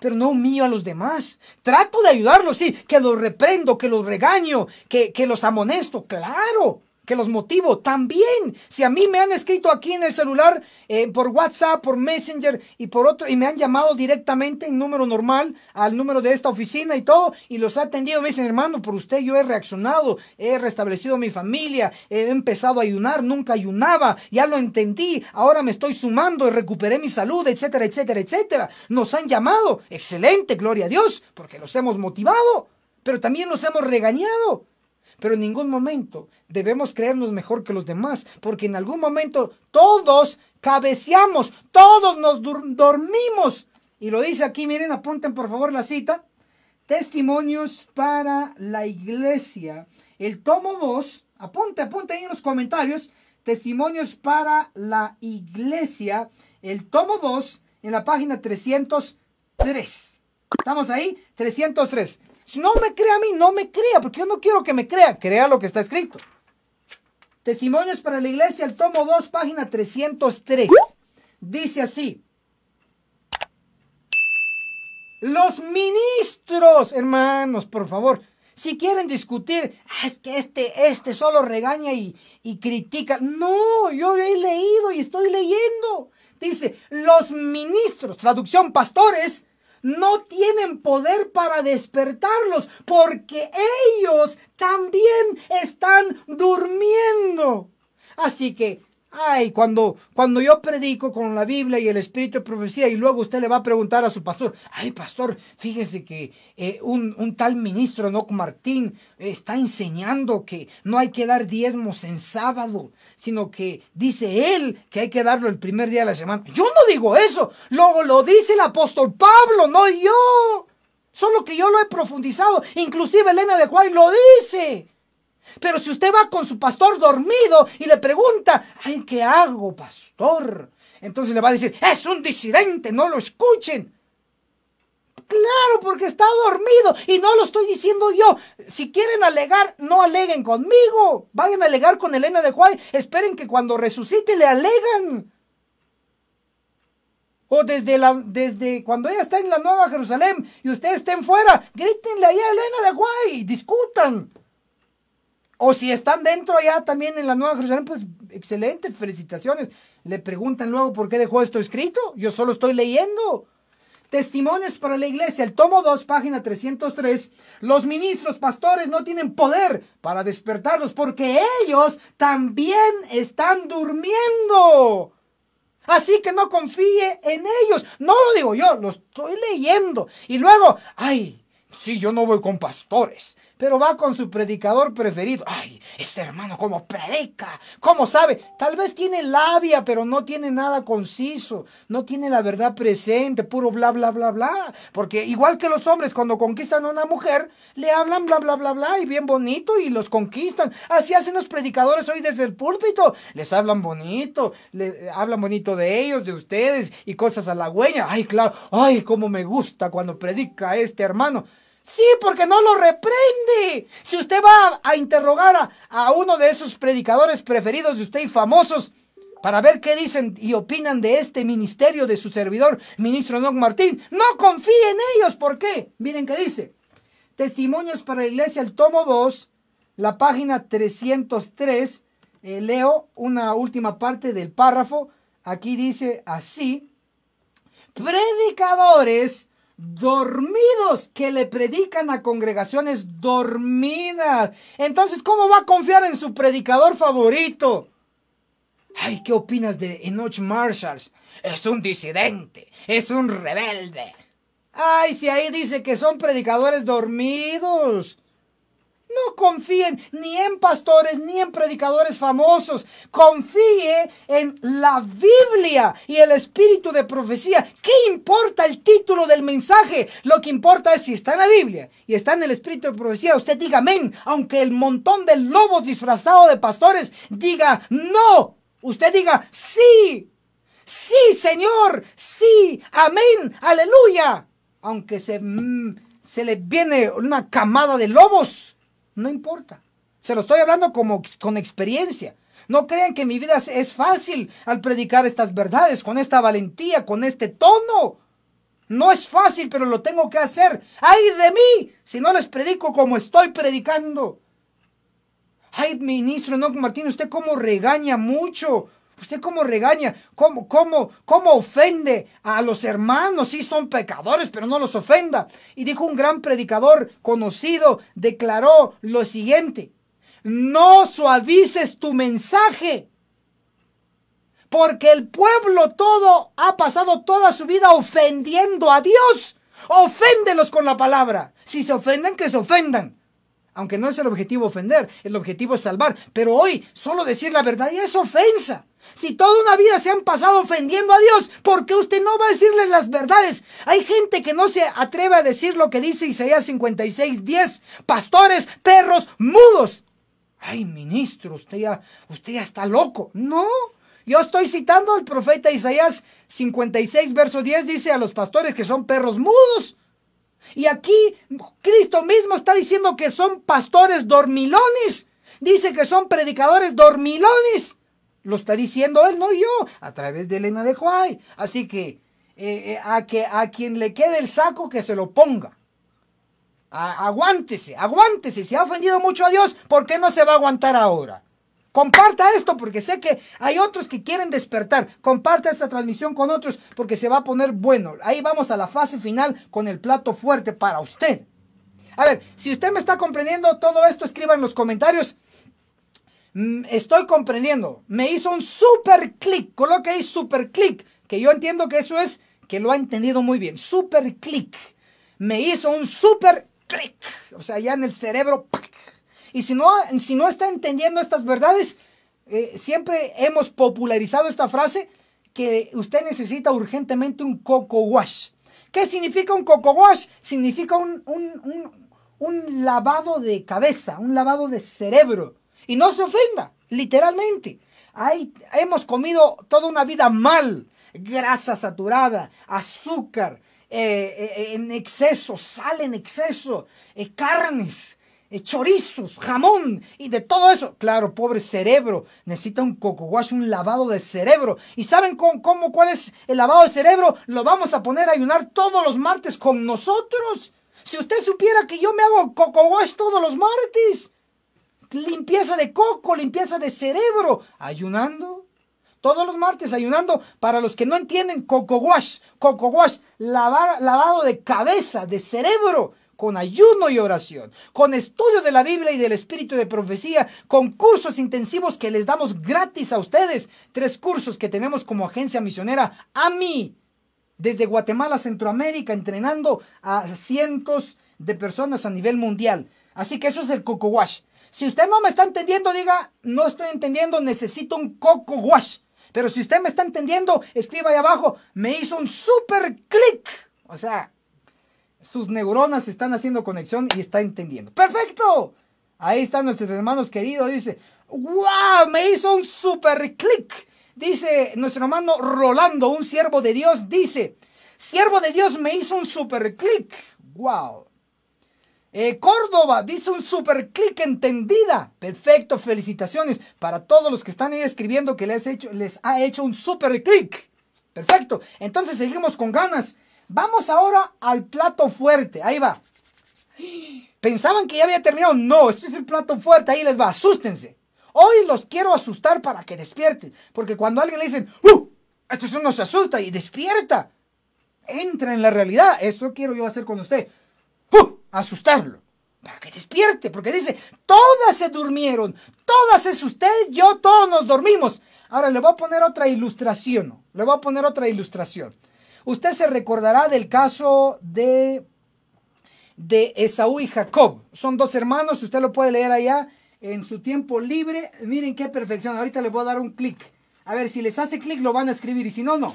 Pero no mío a los demás. Trato de ayudarlos, sí, que los reprendo, que los regaño, que, que los amonesto, claro que los motivo. También, si a mí me han escrito aquí en el celular, eh, por WhatsApp, por Messenger y por otro, y me han llamado directamente en número normal al número de esta oficina y todo, y los ha atendido, me dicen, hermano, por usted yo he reaccionado, he restablecido mi familia, he empezado a ayunar, nunca ayunaba, ya lo entendí, ahora me estoy sumando y recuperé mi salud, etcétera, etcétera, etcétera. Nos han llamado, excelente, gloria a Dios, porque los hemos motivado, pero también los hemos regañado pero en ningún momento debemos creernos mejor que los demás, porque en algún momento todos cabeceamos, todos nos dormimos. Y lo dice aquí, miren, apunten por favor la cita. Testimonios para la iglesia. El tomo 2, apunte, apunte ahí en los comentarios. Testimonios para la iglesia. El tomo 2 en la página 303. ¿Estamos ahí? 303. Si no me crea a mí, no me crea, porque yo no quiero que me crea. Crea lo que está escrito. Testimonios para la Iglesia, el tomo 2, página 303. Dice así. Los ministros, hermanos, por favor, si quieren discutir, ah, es que este, este solo regaña y, y critica. No, yo he leído y estoy leyendo. Dice, los ministros, traducción, pastores, no tienen poder para despertarlos porque ellos también están durmiendo. Así que Ay, cuando, cuando yo predico con la Biblia y el Espíritu de profecía y luego usted le va a preguntar a su pastor, ay pastor, fíjese que eh, un, tal ministro, Noc Martín, está enseñando que no hay que dar diezmos en sábado, sino que dice él que hay que darlo el primer día de la semana. Yo no digo eso, Luego lo dice el apóstol Pablo, no yo. Solo que yo lo he profundizado, inclusive Elena de Juárez lo dice. Pero si usted va con su pastor dormido y le pregunta, ay, ¿qué hago, pastor? Entonces le va a decir, es un disidente, no lo escuchen. Claro, porque está dormido y no lo estoy diciendo yo. Si quieren alegar, no aleguen conmigo. Vayan a alegar con Elena de Juárez. Esperen que cuando resucite le alegan. O desde, la, desde cuando ella está en la Nueva Jerusalén y ustedes estén fuera, grítenle ahí a Elena de y discutan. O si están dentro allá también en la Nueva Jerusalén, pues excelente, felicitaciones. Le preguntan luego por qué dejó esto escrito. Yo solo estoy leyendo. Testimonios para la iglesia, el tomo 2, página 303. Los ministros, pastores no tienen poder para despertarlos porque ellos también están durmiendo. Así que no confíe en ellos. No lo digo yo, lo estoy leyendo. Y luego, ay, si yo no voy con pastores, pero va con su predicador preferido. Ay, este hermano cómo predica, cómo sabe. Tal vez tiene labia, pero no tiene nada conciso, no tiene la verdad presente, puro bla, bla, bla, bla. Porque igual que los hombres cuando conquistan a una mujer, le hablan bla, bla, bla, bla y bien bonito y los conquistan. Así hacen los predicadores hoy desde el púlpito. Les hablan bonito, le eh, hablan bonito de ellos, de ustedes y cosas halagüeñas. Ay, claro, ay, cómo me gusta cuando predica este hermano. Sí, porque no lo reprende. Si usted va a interrogar a, uno de esos predicadores preferidos de usted y famosos para ver qué dicen y opinan de este ministerio de su servidor, ministro Don Martín, no confíe en ellos. ¿Por qué? Miren qué dice. Testimonios para la Iglesia, el tomo 2, la página 303. Eh, leo una última parte del párrafo. Aquí dice así. Predicadores dormidos que le predican a congregaciones dormidas. Entonces, ¿cómo va a confiar en su predicador favorito? Ay, ¿qué opinas de Enoch Marshalls? Es un disidente, es un rebelde. Ay, si ahí dice que son predicadores dormidos. No confíen ni en pastores ni en predicadores famosos. Confíe en la Biblia y el espíritu de profecía. ¿Qué importa el título del mensaje? Lo que importa es si está en la Biblia y está en el espíritu de profecía. Usted diga amén, aunque el montón de lobos disfrazados de pastores diga no. Usted diga sí. Sí, Señor. Sí. Amén. Aleluya. Aunque se, mm, se le viene una camada de lobos no importa. Se lo estoy hablando como con experiencia. No crean que mi vida es fácil al predicar estas verdades, con esta valentía, con este tono. No es fácil, pero lo tengo que hacer. ¡Ay de mí! Si no les predico como estoy predicando. Ay, ministro No, Martín, usted cómo regaña mucho. Usted cómo regaña, cómo, cómo, cómo ofende a los hermanos. Sí, son pecadores, pero no los ofenda. Y dijo un gran predicador conocido, declaró lo siguiente. No suavices tu mensaje. Porque el pueblo todo ha pasado toda su vida ofendiendo a Dios. Oféndelos con la palabra. Si se ofenden, que se ofendan. Aunque no es el objetivo ofender, el objetivo es salvar. Pero hoy solo decir la verdad y es ofensa. Si toda una vida se han pasado ofendiendo a Dios, ¿por qué usted no va a decirles las verdades? Hay gente que no se atreve a decir lo que dice Isaías 56, 10. Pastores, perros, mudos. Ay, ministro, usted ya, usted ya está loco. No, yo estoy citando al profeta Isaías 56, verso 10, dice a los pastores que son perros mudos. Y aquí Cristo mismo está diciendo que son pastores dormilones. Dice que son predicadores dormilones. Lo está diciendo él, no yo, a través de Elena de Juárez. Así que, eh, eh, a quien le quede el saco, que se lo ponga. aguántese, aguántese. Si ha ofendido mucho a Dios, ¿por qué no se va a aguantar ahora? Comparta esto porque sé que hay otros que quieren despertar. Comparta esta transmisión con otros porque se va a poner bueno. Ahí vamos a la fase final con el plato fuerte para usted. A ver, si usted me está comprendiendo todo esto, escriba en los comentarios Mm, estoy comprendiendo. Me hizo un super clic. Coloque ahí super clic. Que yo entiendo que eso es que lo ha entendido muy bien. Super clic. Me hizo un super clic. O sea, ya en el cerebro. Y si no, si no está entendiendo estas verdades, eh, siempre hemos popularizado esta frase que usted necesita urgentemente un coco wash. ¿Qué significa un coco wash? Significa un lavado de cabeza, un lavado de cerebro y no se ofenda, literalmente. Ahí hemos comido toda una vida mal, grasa saturada, azúcar eh, eh, en exceso, sal en exceso, eh, carnes, chorizos, jamón y de todo eso. Claro, pobre cerebro, necesita un coco un lavado de cerebro. ¿Y saben con, cómo cuál es el lavado de cerebro? Lo vamos a poner a ayunar todos los martes con nosotros. Si usted supiera que yo me hago coco todos los martes limpieza de coco, limpieza de cerebro, ayunando. Todos los martes ayunando, para los que no entienden, coco wash, coco lavado de cabeza, de cerebro, con ayuno y oración, con estudio de la Biblia y del Espíritu de Profecía, con cursos intensivos que les damos gratis a ustedes. Tres cursos que tenemos como agencia misionera a mí desde Guatemala Centroamérica, entrenando a cientos de personas a nivel mundial. Así que eso es el coco wash. Si usted no me está entendiendo, diga, no estoy entendiendo, necesito un coco wash. Pero si usted me está entendiendo, escriba ahí abajo, me hizo un super clic. O sea, sus neuronas están haciendo conexión y está entendiendo. ¡Perfecto! Ahí están nuestros hermanos queridos, dice, ¡Wow! Me hizo un super clic. Dice nuestro hermano Rolando, un siervo de Dios, dice, siervo de Dios me hizo un super clic. ¡Wow! Eh, Córdoba dice un super clic entendida. Perfecto, felicitaciones para todos los que están ahí escribiendo que les, hecho, les ha hecho un super clic. Perfecto, entonces seguimos con ganas. Vamos ahora al plato fuerte. Ahí va. Pensaban que ya había terminado. No, este es el plato fuerte. Ahí les va. Asústense. Hoy los quiero asustar para que despierten. Porque cuando alguien le dicen, ¡Uh! Esto uno se asusta y despierta. Entra en la realidad. Eso quiero yo hacer con usted. ¡Uh! asustarlo, para que despierte, porque dice, todas se durmieron, todas es usted, yo, todos nos dormimos. Ahora le voy a poner otra ilustración, le voy a poner otra ilustración. Usted se recordará del caso de, de Esaú y Jacob. Son dos hermanos, usted lo puede leer allá en su tiempo libre. Miren qué perfección. Ahorita le voy a dar un clic. A ver, si les hace clic lo van a escribir y si no, no.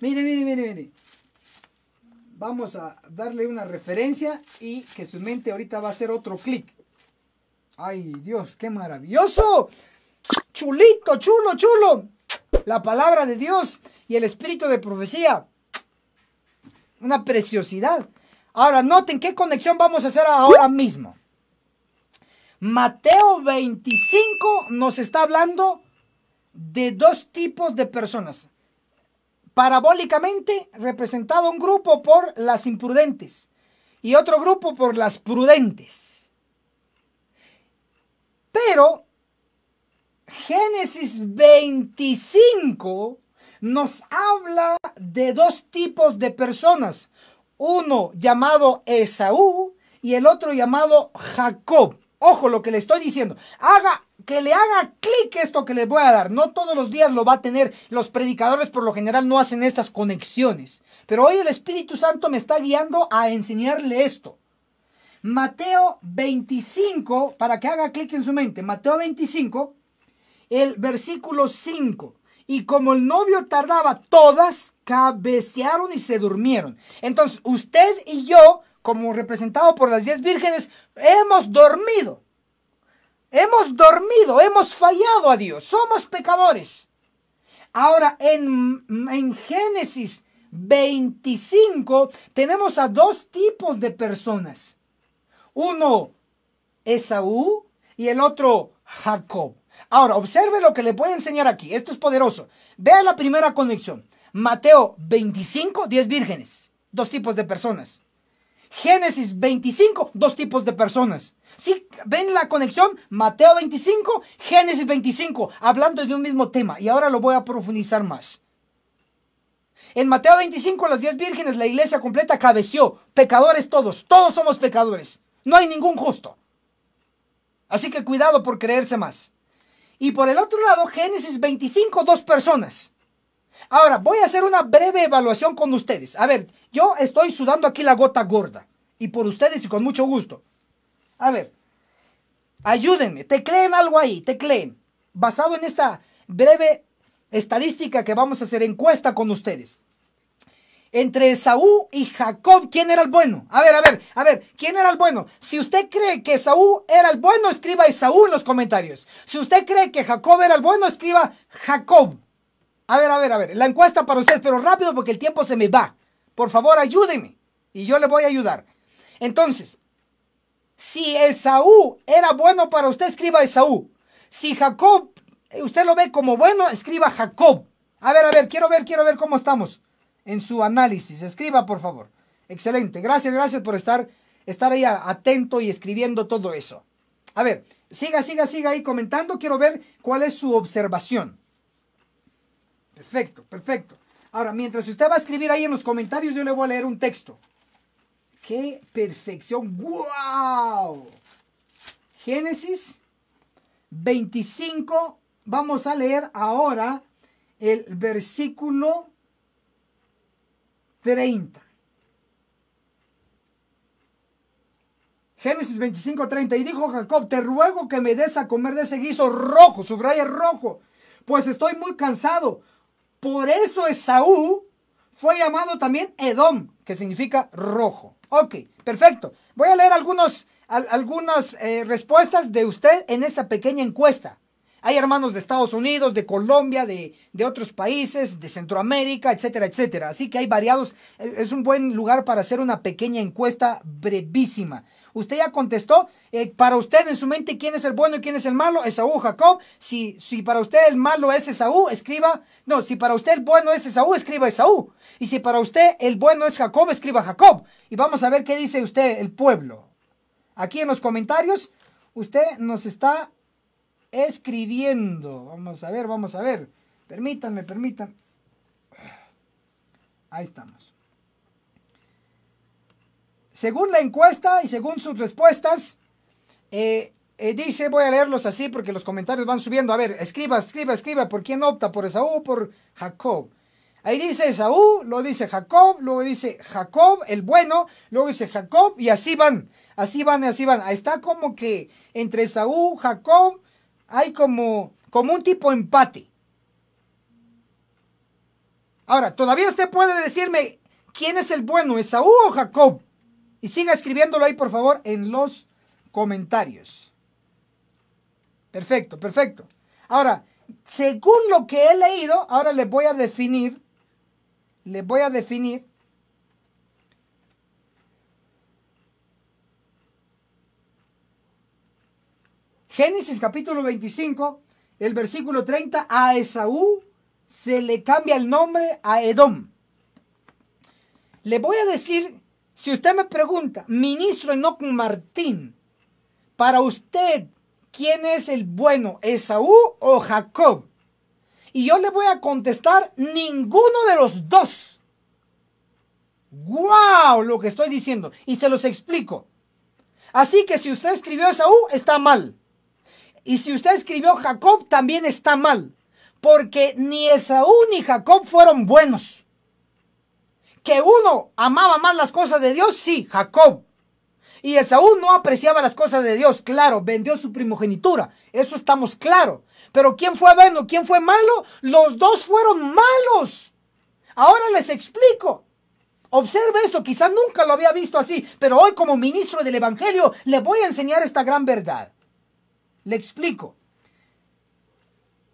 Miren, miren, miren, miren vamos a darle una referencia y que su mente ahorita va a hacer otro clic. Ay, Dios, qué maravilloso. Chulito, chulo, chulo. La palabra de Dios y el espíritu de profecía. Una preciosidad. Ahora, noten qué conexión vamos a hacer ahora mismo. Mateo 25 nos está hablando de dos tipos de personas parabólicamente representado un grupo por las imprudentes y otro grupo por las prudentes. Pero Génesis 25 nos habla de dos tipos de personas, uno llamado Esaú y el otro llamado Jacob. Ojo lo que le estoy diciendo. Haga que le haga clic esto que les voy a dar. No todos los días lo va a tener. Los predicadores por lo general no hacen estas conexiones. Pero hoy el Espíritu Santo me está guiando a enseñarle esto. Mateo 25, para que haga clic en su mente, Mateo 25, el versículo 5. Y como el novio tardaba, todas cabecearon y se durmieron. Entonces, usted y yo, como representado por las diez vírgenes, hemos dormido. Hemos dormido, hemos fallado a Dios, somos pecadores. Ahora en, en Génesis 25 tenemos a dos tipos de personas. Uno, Esaú, y el otro, Jacob. Ahora, observe lo que le voy a enseñar aquí. Esto es poderoso. Vea la primera conexión. Mateo 25, 10 vírgenes, dos tipos de personas. Génesis 25, dos tipos de personas. Si ven la conexión, Mateo 25, Génesis 25, hablando de un mismo tema. Y ahora lo voy a profundizar más. En Mateo 25, las 10 vírgenes, la iglesia completa cabeció. Pecadores todos, todos somos pecadores. No hay ningún justo. Así que cuidado por creerse más. Y por el otro lado, Génesis 25, dos personas. Ahora, voy a hacer una breve evaluación con ustedes. A ver, yo estoy sudando aquí la gota gorda. Y por ustedes y con mucho gusto. A ver, ayúdenme, te creen algo ahí, te creen. Basado en esta breve estadística que vamos a hacer encuesta con ustedes. Entre Saúl y Jacob, ¿quién era el bueno? A ver, a ver, a ver, ¿quién era el bueno? Si usted cree que Saúl era el bueno, escriba Esaú en los comentarios. Si usted cree que Jacob era el bueno, escriba Jacob. A ver, a ver, a ver, la encuesta para ustedes, pero rápido porque el tiempo se me va. Por favor, ayúdeme. Y yo le voy a ayudar. Entonces, si Esaú era bueno para usted, escriba Esaú. Si Jacob, eh, usted lo ve como bueno, escriba Jacob. A ver, a ver, quiero ver, quiero ver cómo estamos en su análisis. Escriba, por favor. Excelente. Gracias, gracias por estar, estar ahí atento y escribiendo todo eso. A ver, siga, siga, siga ahí comentando. Quiero ver cuál es su observación. Perfecto, perfecto. Ahora, mientras usted va a escribir ahí en los comentarios, yo le voy a leer un texto. ¡Qué perfección! ¡Wow! Génesis 25. Vamos a leer ahora el versículo 30. Génesis 25, 30. Y dijo Jacob, te ruego que me des a comer de ese guiso rojo, subraya rojo, pues estoy muy cansado. Por eso Esaú fue llamado también Edom, que significa rojo. Ok, perfecto. Voy a leer algunos, algunas eh, respuestas de usted en esta pequeña encuesta. Hay hermanos de Estados Unidos, de Colombia, de, de, otros países, de Centroamérica, etcétera, etcétera. Así que hay variados. Es un buen lugar para hacer una pequeña encuesta brevísima. Usted ya contestó. Eh, para usted en su mente, ¿quién es el bueno y quién es el malo? Esaú, Jacob. Si, si para usted el malo es Esaú, escriba. No, si para usted el bueno es Esaú, escriba Esaú. Y si para usted el bueno es Jacob, escriba Jacob. Y vamos a ver qué dice usted, el pueblo. Aquí en los comentarios, usted nos está escribiendo. Vamos a ver, vamos a ver. Permítanme, permítanme. Ahí estamos. Según la encuesta y según sus respuestas, eh, eh, dice, voy a leerlos así porque los comentarios van subiendo. A ver, escriba, escriba, escriba, ¿por quién opta? ¿Por Esaú o por Jacob? Ahí dice Esaú, luego dice Jacob, luego dice Jacob, el bueno, luego dice Jacob, y así van, así van, así van. está como que entre Esaú, Jacob, hay como, como un tipo empate. Ahora, todavía usted puede decirme quién es el bueno, Esaú o Jacob. Y siga escribiéndolo ahí, por favor, en los comentarios. Perfecto, perfecto. Ahora, según lo que he leído, ahora les voy a definir, les voy a definir Génesis capítulo 25, el versículo 30, a Esaú se le cambia el nombre a Edom. Le voy a decir si usted me pregunta, ministro Enoch Martín, para usted, ¿quién es el bueno, Esaú o Jacob? Y yo le voy a contestar, ninguno de los dos. ¡Guau! ¡Wow! Lo que estoy diciendo. Y se los explico. Así que si usted escribió Esaú, está mal. Y si usted escribió Jacob, también está mal. Porque ni Esaú ni Jacob fueron buenos que uno amaba más las cosas de Dios, sí, Jacob. Y Esaú no apreciaba las cosas de Dios, claro, vendió su primogenitura, eso estamos claro. Pero ¿quién fue bueno? ¿Quién fue malo? Los dos fueron malos. Ahora les explico. Observe esto, quizás nunca lo había visto así, pero hoy como ministro del Evangelio le voy a enseñar esta gran verdad. Le explico.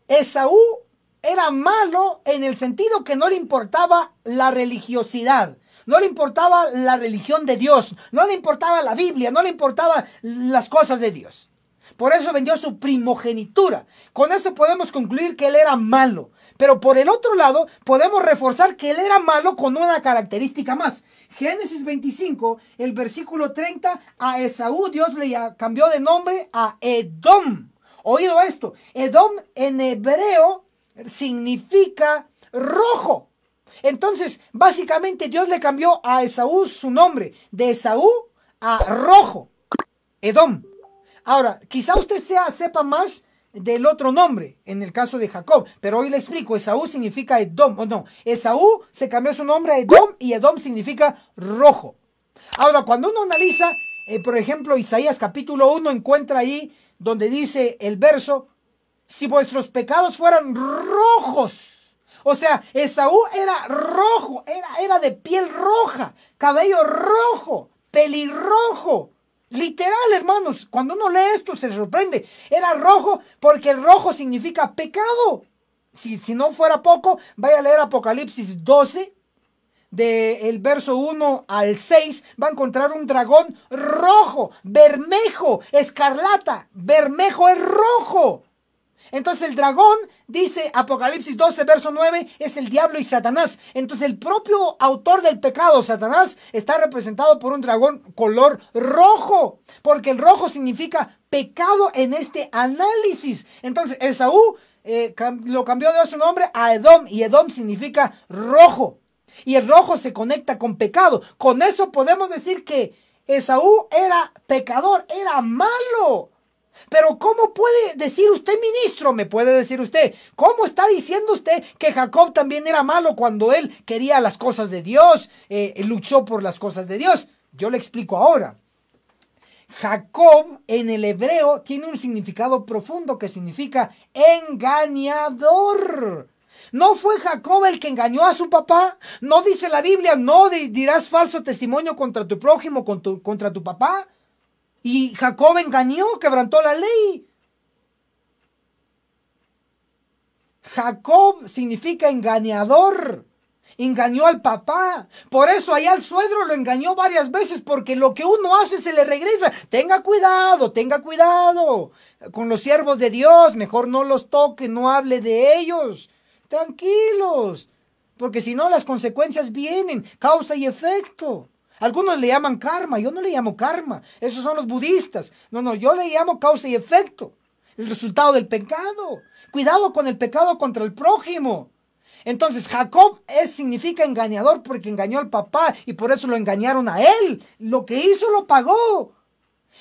Esaú era malo en el sentido que no le importaba la religiosidad. No le importaba la religión de Dios, no le importaba la Biblia, no le importaba las cosas de Dios. Por eso vendió su primogenitura. Con eso podemos concluir que él era malo. Pero por el otro lado, podemos reforzar que él era malo con una característica más. Génesis 25, el versículo 30, a Esaú Dios le cambió de nombre a Edom. Oído esto, Edom en hebreo significa rojo. Entonces, básicamente Dios le cambió a Esaú su nombre, de Esaú a rojo, Edom. Ahora, quizá usted sea, sepa más del otro nombre, en el caso de Jacob, pero hoy le explico, Esaú significa Edom, o no, Esaú se cambió su nombre a Edom y Edom significa rojo. Ahora, cuando uno analiza, eh, por ejemplo, Isaías capítulo 1, encuentra ahí donde dice el verso, si vuestros pecados fueran rojos. O sea, Esaú era rojo, era, era de piel roja, cabello rojo, pelirrojo. Literal, hermanos, cuando uno lee esto se sorprende. Era rojo porque el rojo significa pecado. Si, si no fuera poco, vaya a leer Apocalipsis 12, del verso 1 al 6, va a encontrar un dragón rojo, bermejo, escarlata. Bermejo es rojo. Entonces el dragón, dice Apocalipsis 12, verso 9, es el diablo y Satanás. Entonces el propio autor del pecado, Satanás, está representado por un dragón color rojo, porque el rojo significa pecado en este análisis. Entonces Esaú eh, lo cambió de su nombre a Edom y Edom significa rojo. Y el rojo se conecta con pecado. Con eso podemos decir que Esaú era pecador, era malo. Pero ¿cómo puede decir usted ministro? Me puede decir usted. ¿Cómo está diciendo usted que Jacob también era malo cuando él quería las cosas de Dios, eh, luchó por las cosas de Dios? Yo le explico ahora. Jacob en el hebreo tiene un significado profundo que significa engañador. No fue Jacob el que engañó a su papá. No dice la Biblia, no dirás falso testimonio contra tu prójimo, contra tu papá. Y Jacob engañó, quebrantó la ley. Jacob significa engañador. Engañó al papá. Por eso allá al suegro lo engañó varias veces porque lo que uno hace se le regresa. Tenga cuidado, tenga cuidado. Con los siervos de Dios, mejor no los toque, no hable de ellos. Tranquilos. Porque si no, las consecuencias vienen, causa y efecto. Algunos le llaman karma, yo no le llamo karma. Esos son los budistas. No, no, yo le llamo causa y efecto. El resultado del pecado. Cuidado con el pecado contra el prójimo. Entonces Jacob es, significa engañador porque engañó al papá y por eso lo engañaron a él. Lo que hizo lo pagó.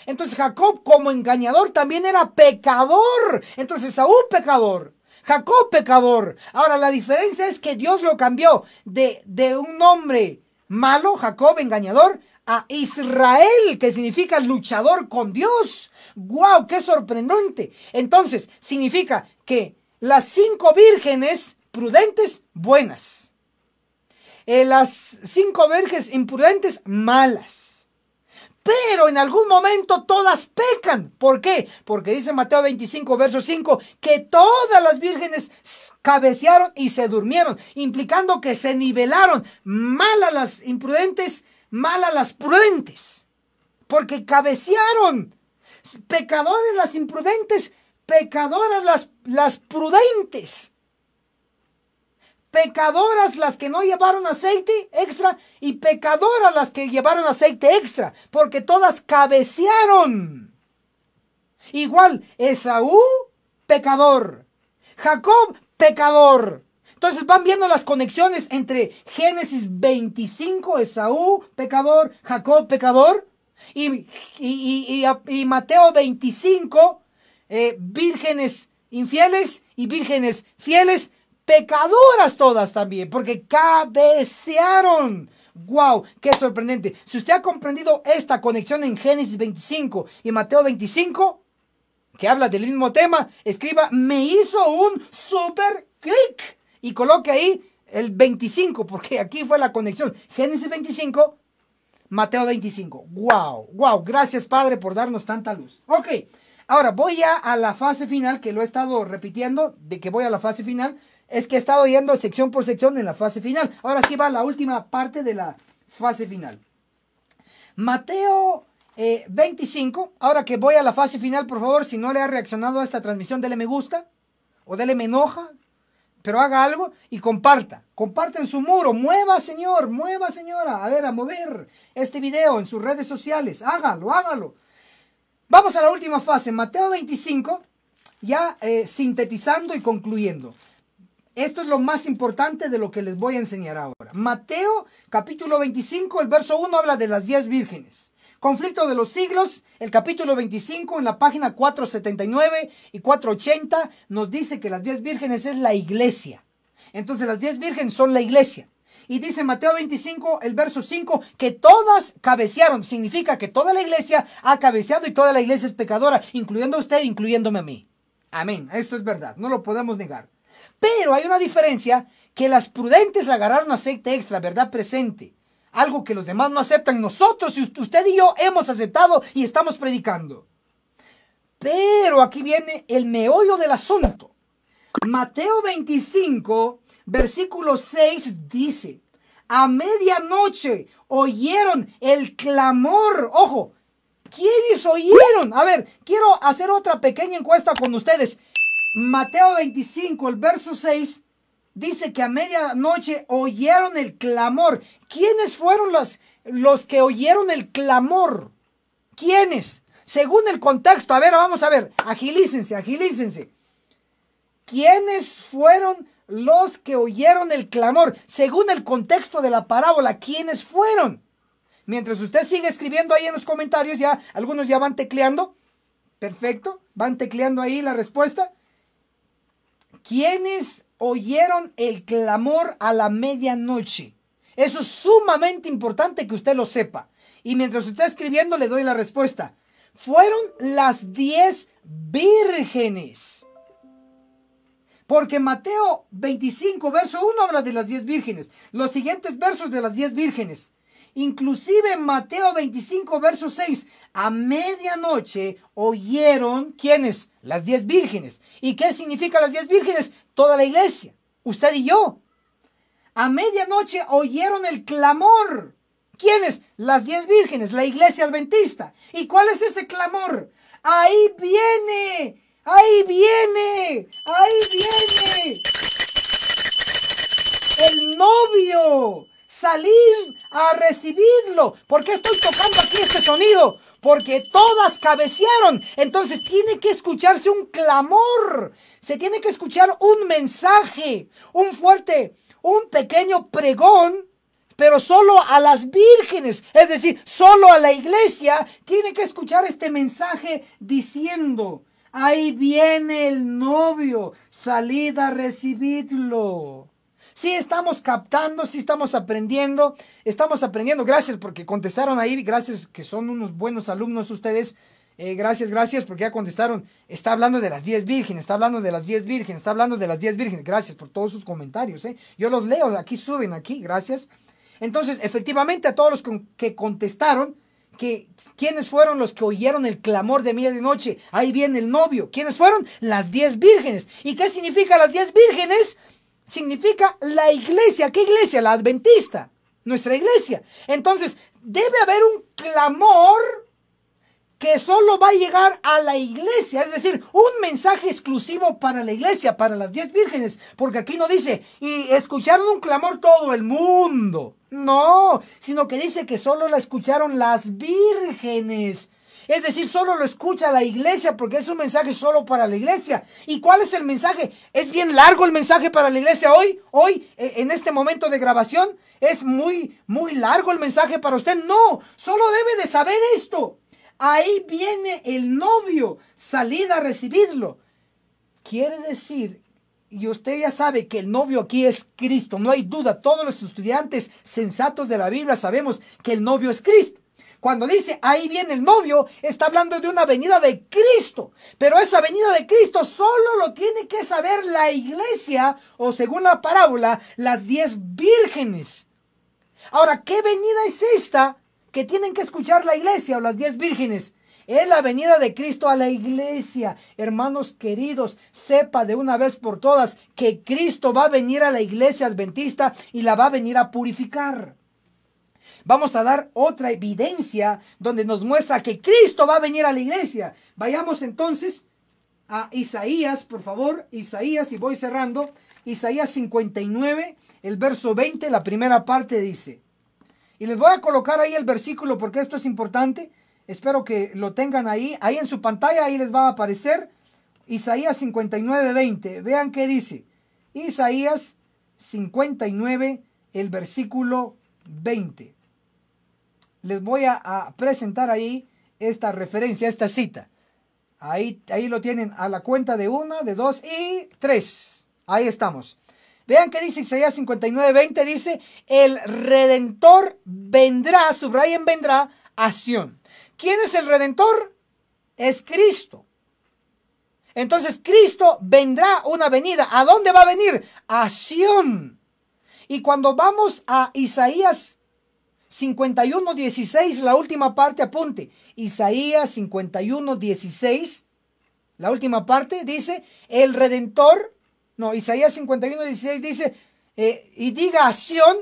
Entonces Jacob como engañador también era pecador. Entonces Saúl pecador. Jacob pecador. Ahora la diferencia es que Dios lo cambió de, de un hombre malo, Jacob, engañador, a Israel, que significa luchador con Dios. ¡Guau! ¡Qué sorprendente! Entonces, significa que las cinco vírgenes prudentes, buenas. Eh, las cinco vírgenes imprudentes, malas pero en algún momento todas pecan. ¿Por qué? Porque dice Mateo 25, verso 5, que todas las vírgenes cabecearon y se durmieron, implicando que se nivelaron mal a las imprudentes, mal a las prudentes, porque cabecearon. Pecadores las imprudentes, pecadoras las, las prudentes pecadoras las que no llevaron aceite extra y pecadoras las que llevaron aceite extra, porque todas cabecearon. Igual, Esaú, pecador. Jacob, pecador. Entonces van viendo las conexiones entre Génesis 25, Esaú, pecador, Jacob, pecador, y, Mateo 25, eh, vírgenes infieles y vírgenes fieles, pecadoras todas también, porque cabecearon. ¡Wow! ¡Qué sorprendente! Si usted ha comprendido esta conexión en Génesis 25 y Mateo 25, que habla del mismo tema, escriba, me hizo un super clic y coloque ahí el 25, porque aquí fue la conexión. Génesis 25, Mateo 25. ¡Wow! ¡Wow! Gracias Padre por darnos tanta luz. Ok, ahora voy ya a la fase final, que lo he estado repitiendo, de que voy a la fase final es que he estado yendo sección por sección en la fase final. Ahora sí va la última parte de la fase final. Mateo 25. Eh, Ahora que voy a la fase final, por favor, si no le ha reaccionado a esta transmisión, dele me gusta o dele me enoja, pero haga algo y comparta. Comparta en su muro. Mueva, señor, mueva, señora. A ver, a mover este video en sus redes sociales. Hágalo, hágalo. Vamos a la última fase, Mateo 25, ya eh, sintetizando y concluyendo. Esto es lo más importante de lo que les voy a enseñar ahora. Mateo capítulo 25, el verso 1 habla de las 10 vírgenes. Conflicto de los siglos, el capítulo 25 en la página 479 y 480 nos dice que las 10 vírgenes es la iglesia. Entonces las 10 vírgenes son la iglesia. Y dice Mateo 25, el verso 5, que todas cabecearon. Significa que toda la iglesia ha cabeceado y toda la iglesia es pecadora, incluyendo usted, incluyéndome a mí. Amén. Esto es verdad, no lo podemos negar. Pero hay una diferencia que las prudentes agarraron aceite extra, verdad presente. Algo que los demás no aceptan. Nosotros, usted y yo, hemos aceptado y estamos predicando. Pero aquí viene el meollo del asunto. Mateo 25, versículo 6 dice, a medianoche oyeron el clamor. Ojo, ¿quiénes oyeron? A ver, quiero hacer otra pequeña encuesta con ustedes. Mateo 25, el verso 6, dice que a medianoche oyeron el clamor. ¿Quiénes fueron los, los que oyeron el clamor? ¿Quiénes? Según el contexto, a ver, vamos a ver, agilícense, agilícense. ¿Quiénes fueron los que oyeron el clamor? Según el contexto de la parábola, ¿quiénes fueron? Mientras usted sigue escribiendo ahí en los comentarios, ya algunos ya van tecleando. Perfecto, van tecleando ahí la respuesta quienes oyeron el clamor a la medianoche. Eso es sumamente importante que usted lo sepa. Y mientras está escribiendo le doy la respuesta. Fueron las diez vírgenes. Porque Mateo 25, verso 1 habla de las diez vírgenes. Los siguientes versos de las diez vírgenes. Inclusive Mateo 25, verso 6. A medianoche oyeron, ¿quiénes? las diez vírgenes. ¿Y qué significa las diez vírgenes? Toda la iglesia, usted y yo. A medianoche oyeron el clamor. ¿Quiénes? Las diez vírgenes, la iglesia adventista. ¿Y cuál es ese clamor? Ahí viene, ahí viene, ahí viene. El novio, salir a recibirlo. ¿Por qué estoy tocando aquí este sonido? porque todas cabecearon. Entonces tiene que escucharse un clamor, se tiene que escuchar un mensaje, un fuerte, un pequeño pregón, pero solo a las vírgenes, es decir, solo a la iglesia, tiene que escuchar este mensaje diciendo, ahí viene el novio, salid a recibirlo. Sí estamos captando, sí estamos aprendiendo, estamos aprendiendo. Gracias porque contestaron ahí, gracias que son unos buenos alumnos ustedes. Eh, gracias, gracias, porque ya contestaron. Está hablando de las diez vírgenes, está hablando de las diez vírgenes, está hablando de las diez vírgenes. Gracias por todos sus comentarios. Eh. Yo los leo, aquí suben, aquí, gracias. Entonces, efectivamente, a todos los que contestaron, que, ¿quiénes fueron los que oyeron el clamor de media de noche? Ahí viene el novio. ¿Quiénes fueron? Las diez vírgenes. ¿Y qué significa las diez vírgenes? significa la iglesia. ¿Qué iglesia? La adventista. Nuestra iglesia. Entonces, debe haber un clamor que solo va a llegar a la iglesia, es decir, un mensaje exclusivo para la iglesia, para las diez vírgenes, porque aquí no dice, y escucharon un clamor todo el mundo, no, sino que dice que solo la escucharon las vírgenes, es decir, solo lo escucha la iglesia porque es un mensaje solo para la iglesia. ¿Y cuál es el mensaje? Es bien largo el mensaje para la iglesia hoy, hoy, e, en este momento de grabación. Es muy, muy largo el mensaje para usted. No, solo debe de saber esto. Ahí viene el novio, salir a recibirlo. Quiere decir y usted ya sabe que el novio aquí es Cristo, no hay duda. Todos los estudiantes sensatos de la Biblia sabemos que el novio es Cristo. Cuando dice ahí viene el novio, está hablando de una venida de Cristo. Pero esa venida de Cristo solo lo tiene que saber la iglesia o según la parábola, las diez vírgenes. Ahora, ¿qué venida es esta que tienen que escuchar la iglesia o las diez vírgenes? Es la venida de Cristo a la iglesia. Hermanos queridos, sepa de una vez por todas que Cristo va a venir a la iglesia adventista y la va a venir a purificar vamos a dar otra evidencia donde nos muestra que Cristo va a venir a la iglesia. Vayamos entonces a Isaías, por favor, Isaías, y voy cerrando. Isaías 59, el verso 20, la primera parte dice. Y les voy a colocar ahí el versículo porque esto es importante. Espero que lo tengan ahí, ahí en su pantalla, ahí les va a aparecer Isaías 59, 20. Vean qué dice. Isaías 59, el versículo 20 les voy a, presentar ahí esta referencia, esta cita. Ahí, ahí lo tienen a la cuenta de una, de dos y tres. Ahí estamos. Vean qué dice Isaías 59, 20, dice, el redentor vendrá, subrayen vendrá, a Sion. ¿Quién es el redentor? Es Cristo. Entonces Cristo vendrá una venida. ¿A dónde va a venir? A Sion. Y cuando vamos a Isaías 16 la última parte, apunte. Isaías 16 la última parte, dice, el redentor, no, Isaías 16 dice, eh, y diga a Sión,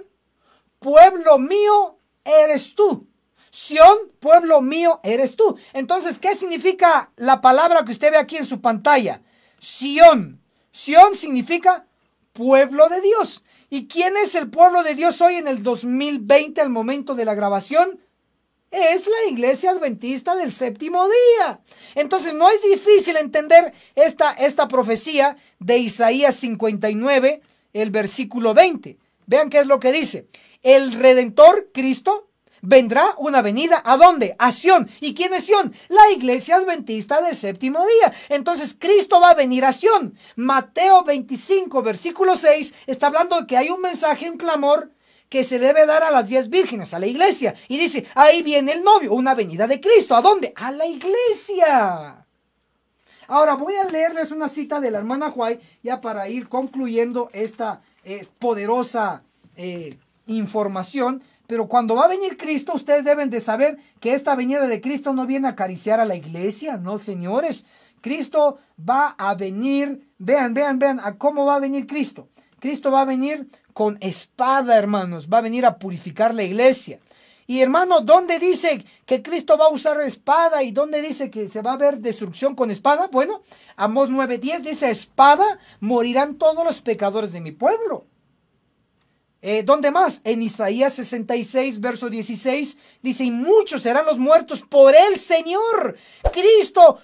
pueblo mío eres tú. Sión, pueblo mío eres tú. Entonces, ¿qué significa la palabra que usted ve aquí en su pantalla? Sión. Sión significa pueblo de Dios. ¿Y quién es el pueblo de Dios hoy en el 2020 al momento de la grabación? Es la iglesia adventista del séptimo día. Entonces no es difícil entender esta, esta profecía de Isaías 59, el versículo 20. Vean qué es lo que dice. El redentor, Cristo, vendrá una venida a dónde? A Sión. ¿Y quién es Sión? La iglesia adventista del séptimo día. Entonces Cristo va a venir a Sión. Mateo 25, versículo 6, está hablando de que hay un mensaje, un clamor que se debe dar a las diez vírgenes, a la iglesia. Y dice, ahí viene el novio, una venida de Cristo. ¿A dónde? A la iglesia. Ahora voy a leerles una cita de la hermana huay ya para ir concluyendo esta eh, poderosa eh, información pero cuando va a venir Cristo, ustedes deben de saber que esta venida de Cristo no viene a acariciar a la iglesia, no, señores. Cristo va a venir, vean, vean, vean a cómo va a venir Cristo. Cristo va a venir con espada, hermanos, va a venir a purificar la iglesia. Y hermano, ¿dónde dice que Cristo va a usar espada y dónde dice que se va a ver destrucción con espada? Bueno, Amós 9:10 dice, espada morirán todos los pecadores de mi pueblo. Eh, ¿Dónde más? En Isaías 66, verso 16, dice, y muchos serán los muertos por el Señor. Cristo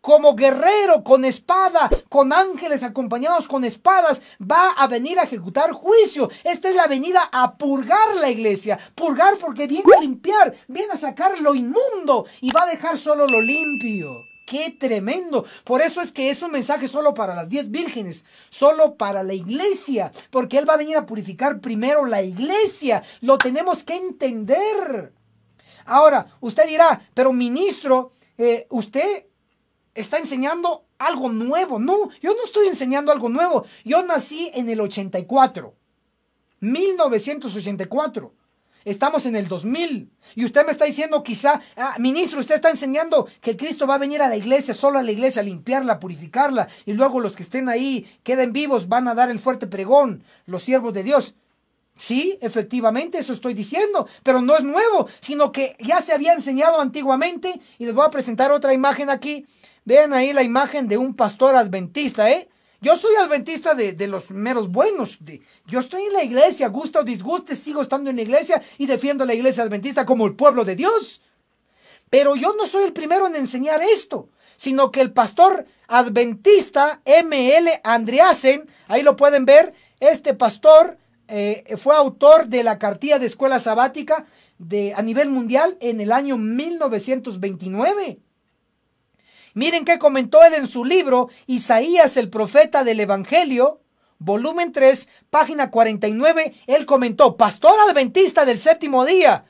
como guerrero, con espada, con ángeles acompañados con espadas, va a venir a ejecutar juicio. Esta es la venida a purgar la iglesia. Purgar porque viene a limpiar, viene a sacar lo inmundo y va a dejar solo lo limpio. Qué tremendo. Por eso es que es un mensaje solo para las diez vírgenes, solo para la iglesia, porque Él va a venir a purificar primero la iglesia. Lo tenemos que entender. Ahora, usted dirá, pero ministro, eh, usted está enseñando algo nuevo. No, yo no estoy enseñando algo nuevo. Yo nací en el 84, 1984. Estamos en el 2000. Y usted me está diciendo quizá, ah, ministro, usted está enseñando que Cristo va a venir a la iglesia, solo a la iglesia, a limpiarla, a purificarla. Y luego los que estén ahí, queden vivos, van a dar el fuerte pregón, los siervos de Dios. Sí, efectivamente, eso estoy diciendo, pero no es nuevo, sino que ya se había enseñado antiguamente. Y les voy a presentar otra imagen aquí. Vean ahí la imagen de un pastor adventista, ¿eh? Yo soy adventista de, los meros buenos. yo estoy en la iglesia, gusta o disguste, sigo estando en la iglesia y defiendo la iglesia adventista como el pueblo de Dios. Pero yo no soy el primero en enseñar esto, sino que el pastor adventista ML Andreasen, ahí lo pueden ver, este pastor eh, fue autor de la cartilla de escuela sabática de, a nivel mundial en el año 1929. Miren qué comentó él en su libro Isaías el profeta del Evangelio, volumen 3, página 49. Él comentó, pastor adventista del séptimo día,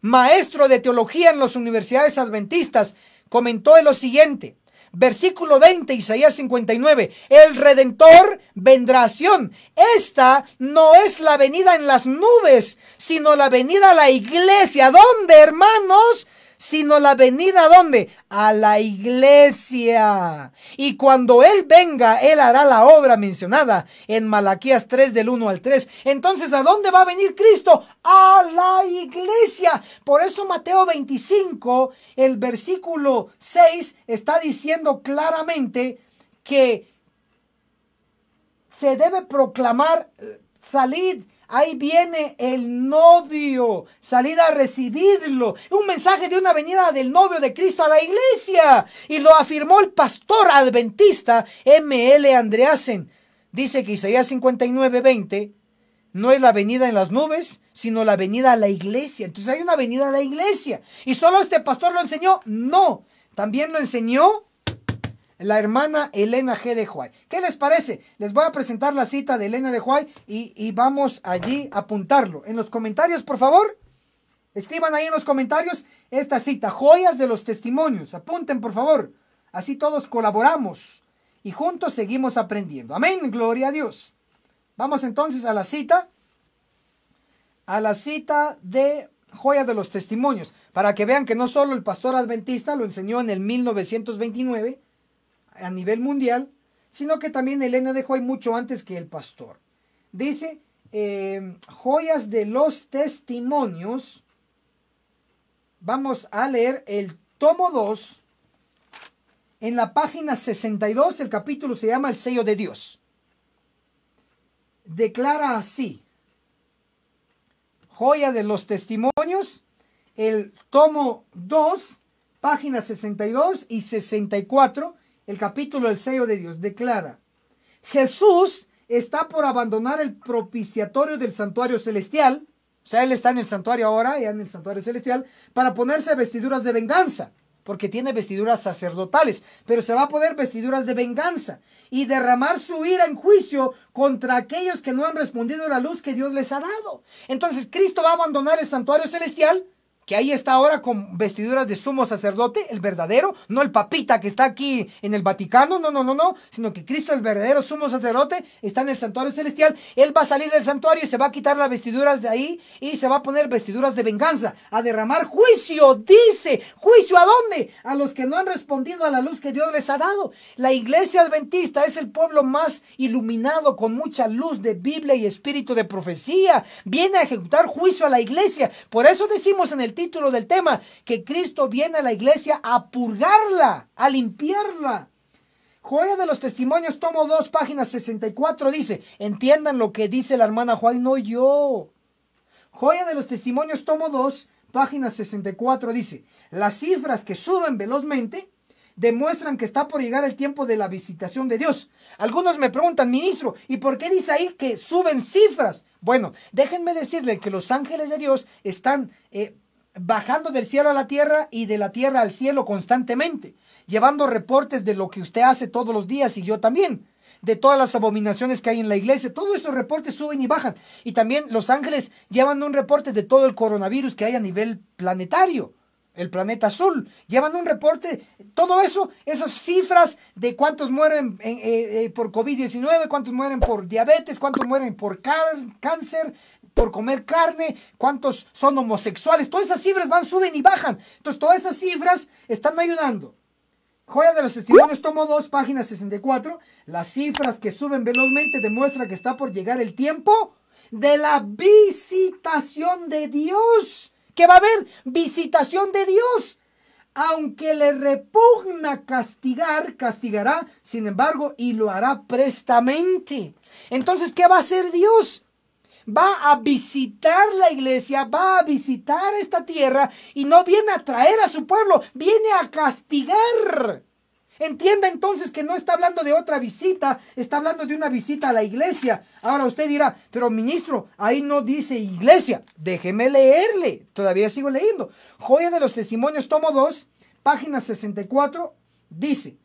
maestro de teología en las universidades adventistas, comentó lo siguiente. Versículo 20, Isaías 59. El redentor vendrá a Sion. Esta no es la venida en las nubes, sino la venida a la iglesia. ¿Dónde, hermanos? sino la venida a dónde? A la iglesia. Y cuando Él venga, Él hará la obra mencionada en Malaquías 3 del 1 al 3. Entonces, ¿a dónde va a venir Cristo? A la iglesia. Por eso Mateo 25, el versículo 6, está diciendo claramente que se debe proclamar, eh, salid Ahí viene el novio, salir a recibirlo. Un mensaje de una venida del novio de Cristo a la iglesia. Y lo afirmó el pastor adventista M.L. Andreasen. Dice que Isaías 59, 20 no es la venida en las nubes, sino la venida a la iglesia. Entonces hay una venida a la iglesia. ¿Y solo este pastor lo enseñó? No. También lo enseñó la hermana Elena G. de Huay. ¿Qué les parece? Les voy a presentar la cita de Elena de Huay y, vamos allí a apuntarlo. En los comentarios, por favor, escriban ahí en los comentarios esta cita, joyas de los testimonios. Apunten, por favor. Así todos colaboramos y juntos seguimos aprendiendo. Amén, gloria a Dios. Vamos entonces a la cita, a la cita de Joyas de los testimonios, para que vean que no solo el pastor adventista lo enseñó en el 1929, a nivel mundial, sino que también Elena de ahí mucho antes que el pastor. Dice, em, joyas de los testimonios. Vamos a leer el tomo 2. En la página 62, el capítulo se llama El sello de Dios. Declara así, joya de los testimonios, el tomo 2, páginas 62 y 64 el capítulo del sello de Dios, declara, Jesús está por abandonar el propiciatorio del santuario celestial, o sea, él está en el santuario ahora, ya en el santuario celestial, para ponerse vestiduras de venganza, porque tiene vestiduras sacerdotales, pero se va a poner vestiduras de venganza y derramar su ira en juicio contra aquellos que no han respondido a la luz que Dios les ha dado. Entonces, Cristo va a abandonar el santuario celestial que ahí está ahora con vestiduras de sumo sacerdote, el verdadero, no el papita que está aquí en el Vaticano, no, no, no, no, sino que Cristo, el verdadero sumo sacerdote, está en el santuario celestial, él va a salir del santuario y se va a quitar las vestiduras de ahí y se va a poner vestiduras de venganza, a derramar juicio, dice, juicio a dónde? A los que no han respondido a la luz que Dios les ha dado. La iglesia adventista es el pueblo más iluminado con mucha luz de Biblia y espíritu de profecía, viene a ejecutar juicio a la iglesia, por eso decimos en el título del tema, que Cristo viene a la iglesia a purgarla, a limpiarla. Joya de los Testimonios, tomo 2, página 64, dice, entiendan lo que dice la hermana Juan, no yo. Joya de los Testimonios, tomo 2, página 64, dice, las cifras que suben velozmente demuestran que está por llegar el tiempo de la visitación de Dios. Algunos me preguntan, ministro, ¿y por qué dice ahí que suben cifras? Bueno, déjenme decirle que los ángeles de Dios están eh, bajando del cielo a la tierra y de la tierra al cielo constantemente, llevando reportes de lo que usted hace todos los días y yo también, de todas las abominaciones que hay en la iglesia. Todos esos reportes suben y bajan. Y también los ángeles llevan un reporte de todo el coronavirus que hay a nivel planetario el planeta azul. Llevan un reporte, todo eso, esas cifras de cuántos mueren eh, eh, eh, por COVID-19, cuántos mueren por diabetes, cuántos mueren por cáncer, por comer carne, cuántos son homosexuales. Todas esas cifras van, suben y bajan. Entonces, todas esas cifras están ayudando. Joya de los Testimonios, tomo 2, página 64. Las cifras que suben velozmente demuestran que está por llegar el tiempo de la visitación de Dios que va a haber visitación de Dios. Aunque le repugna castigar, castigará, sin embargo, y lo hará prestamente. Entonces, ¿qué va a hacer Dios? va a visitar la iglesia, va a visitar esta tierra y no viene a traer a su pueblo, viene a castigar. Entienda entonces que no está hablando de otra visita, está hablando de una visita a la iglesia. Ahora usted dirá, pero ministro, ahí no dice iglesia. Déjeme leerle, todavía sigo leyendo. Joya de los Testimonios, tomo 2, página 64, dice,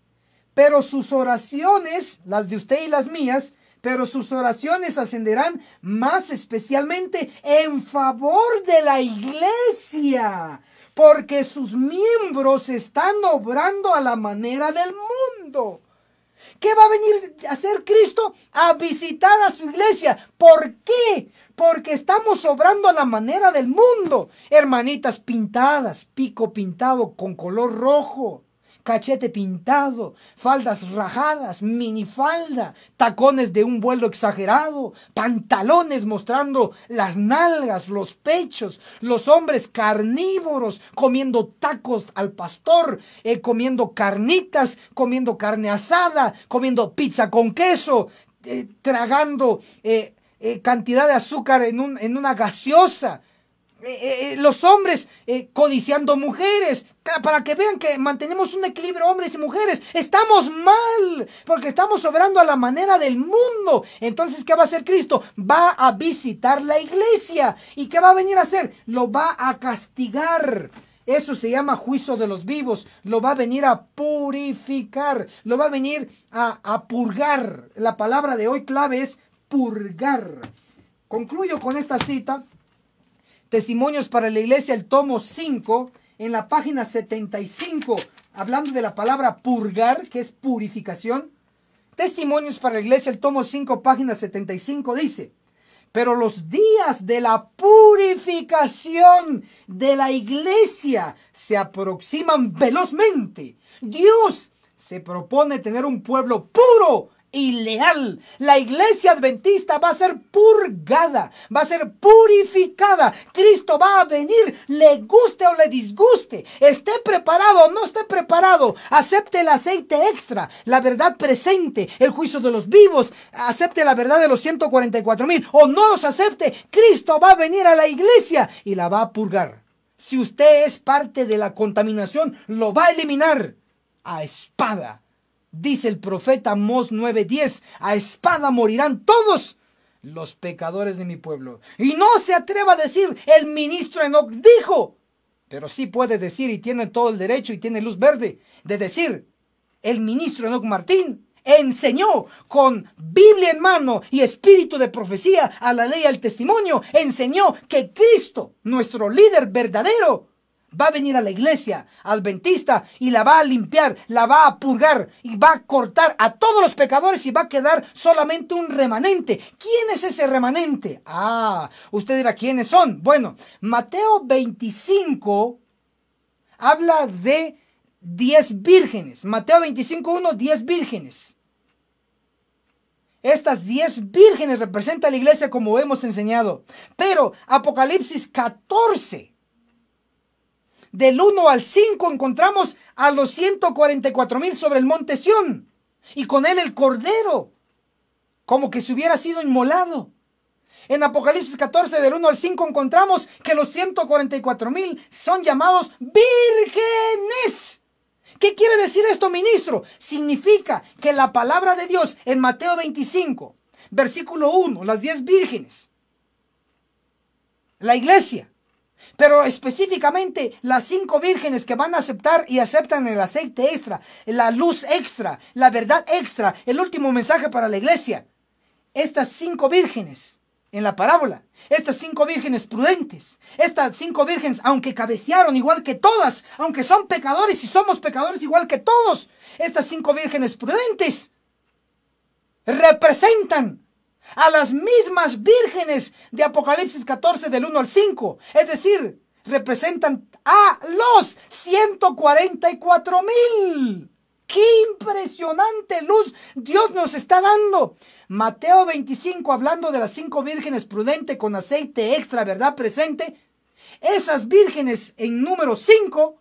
pero sus oraciones, las de usted y las mías, pero sus oraciones ascenderán más especialmente en favor de la iglesia porque sus miembros están obrando a la manera del mundo. ¿Qué va a venir a hacer Cristo? A visitar a su iglesia. ¿Por qué? Porque estamos obrando a la manera del mundo. Hermanitas pintadas, pico pintado con color rojo cachete pintado, faldas rajadas, minifalda, tacones de un vuelo exagerado, pantalones mostrando las nalgas, los pechos, los hombres carnívoros comiendo tacos al pastor, eh, comiendo carnitas, comiendo carne asada, comiendo pizza con queso, eh, tragando eh, cantidad de azúcar en, un, en una gaseosa. Eh, eh, eh, los hombres codiciando mujeres, para que vean que mantenemos un equilibrio hombres y mujeres. Estamos mal, porque estamos obrando a la manera del mundo. Entonces, ¿qué va a hacer Cristo? Va a visitar la iglesia. ¿Y qué va a venir a hacer? Lo va a castigar. Eso se llama juicio de los vivos. Lo va a venir a purificar, lo va a venir a purgar. La palabra de hoy clave es purgar. Concluyo con esta cita Testimonios para la Iglesia, el tomo 5, en la página 75, hablando de la palabra purgar, que es purificación. Testimonios para la Iglesia, el tomo 5, página 75, dice, pero los días de la purificación de la iglesia se aproximan velozmente. Dios se propone tener un pueblo puro leal, La iglesia adventista va a ser purgada, va a ser purificada. Cristo va a venir, le guste o le disguste, esté preparado o no esté preparado, acepte el aceite extra, la verdad presente, el juicio de los vivos, acepte la verdad de los 144 mil o no los acepte, Cristo va a venir a la iglesia y la va a purgar. Si usted es parte de la contaminación, lo va a eliminar a espada Dice el profeta Mos 9:10, a espada morirán todos los pecadores de mi pueblo. Y no se atreva a decir, el ministro Enoch dijo, pero sí puede decir y tiene todo el derecho y tiene luz verde de decir, el ministro Enoch Martín enseñó con Biblia en mano y espíritu de profecía a la ley y al testimonio, enseñó que Cristo, nuestro líder verdadero, Va a venir a la iglesia adventista y la va a limpiar, la va a purgar y va a cortar a todos los pecadores y va a quedar solamente un remanente. ¿Quién es ese remanente? Ah, usted dirá, ¿quiénes son? Bueno, Mateo 25 habla de 10 vírgenes. Mateo 1, 10 vírgenes. Estas 10 vírgenes representan a la iglesia como hemos enseñado. Pero Apocalipsis 14 del 1 al 5 encontramos a los 144 mil sobre el monte Sión y con él el cordero, como que se hubiera sido inmolado. En Apocalipsis 14 del 1 al 5 encontramos que los 144 mil son llamados vírgenes. ¿Qué quiere decir esto, ministro? Significa que la palabra de Dios en Mateo 25, versículo 1, las 10 vírgenes, la iglesia, pero específicamente las cinco vírgenes que van a aceptar y aceptan el aceite extra, la luz extra, la verdad extra, el último mensaje para la iglesia. Estas cinco vírgenes en la parábola, estas cinco vírgenes prudentes, estas cinco vírgenes, aunque cabecearon igual que todas, aunque son pecadores y somos pecadores igual que todos, estas cinco vírgenes prudentes representan a las mismas vírgenes de Apocalipsis 14 del 1 al 5. Es decir, representan a los 144 mil. ¡Qué impresionante luz Dios nos está dando! Mateo 25, hablando de las cinco vírgenes prudentes con aceite extra, ¿verdad? Presente. Esas vírgenes en número 5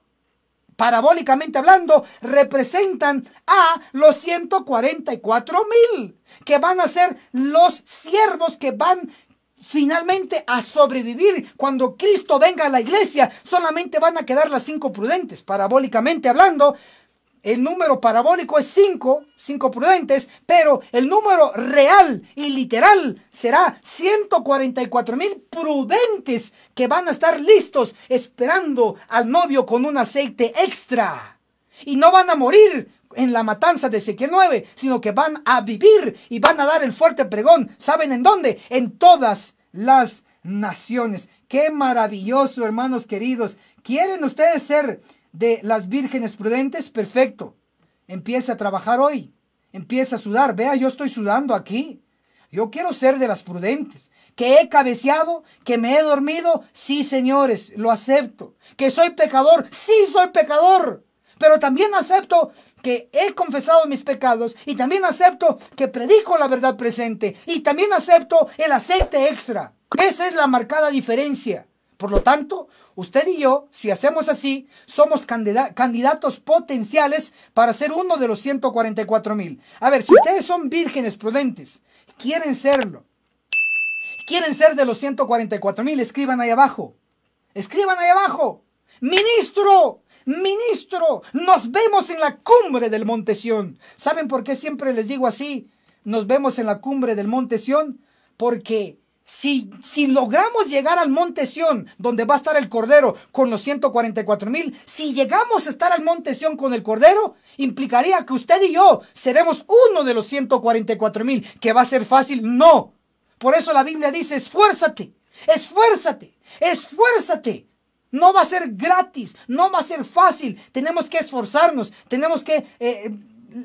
parabólicamente hablando, representan a los 144 mil, que van a ser los siervos que van finalmente a sobrevivir. Cuando Cristo venga a la iglesia, solamente van a quedar las cinco prudentes, parabólicamente hablando, el número parabólico es 5, 5 prudentes, pero el número real y literal será 144 mil prudentes que van a estar listos esperando al novio con un aceite extra. Y no van a morir en la matanza de Ezequiel 9, sino que van a vivir y van a dar el fuerte pregón. ¿Saben en dónde? En todas las naciones. Qué maravilloso, hermanos queridos. ¿Quieren ustedes ser de las vírgenes prudentes, perfecto. Empieza a trabajar hoy. Empieza a sudar. Vea, yo estoy sudando aquí. Yo quiero ser de las prudentes. Que he cabeceado, que me he dormido. Sí, señores, lo acepto. Que soy pecador. Sí, soy pecador. Pero también acepto que he confesado mis pecados y también acepto que predico la verdad presente y también acepto el aceite extra. Esa es la marcada diferencia. Por lo tanto, usted y yo, si hacemos así, somos candidatos potenciales para ser uno de los 144 mil. A ver, si ustedes son vírgenes prudentes, quieren serlo, quieren ser de los 144 mil, escriban ahí abajo. Escriban ahí abajo. Ministro, ministro, nos vemos en la cumbre del Monte Sión. ¿Saben por qué siempre les digo así? Nos vemos en la cumbre del Monte Sión. Porque si, logramos llegar al monte Sión, donde va a estar el Cordero con los 144 mil, si llegamos a estar al monte Sión con el Cordero, implicaría que usted y yo seremos uno de los 144 mil, que va a ser fácil, no. Por eso la Biblia dice, esfuérzate, esfuérzate, esfuérzate. No va a ser gratis, no va a ser fácil. Tenemos que esforzarnos, tenemos que eh,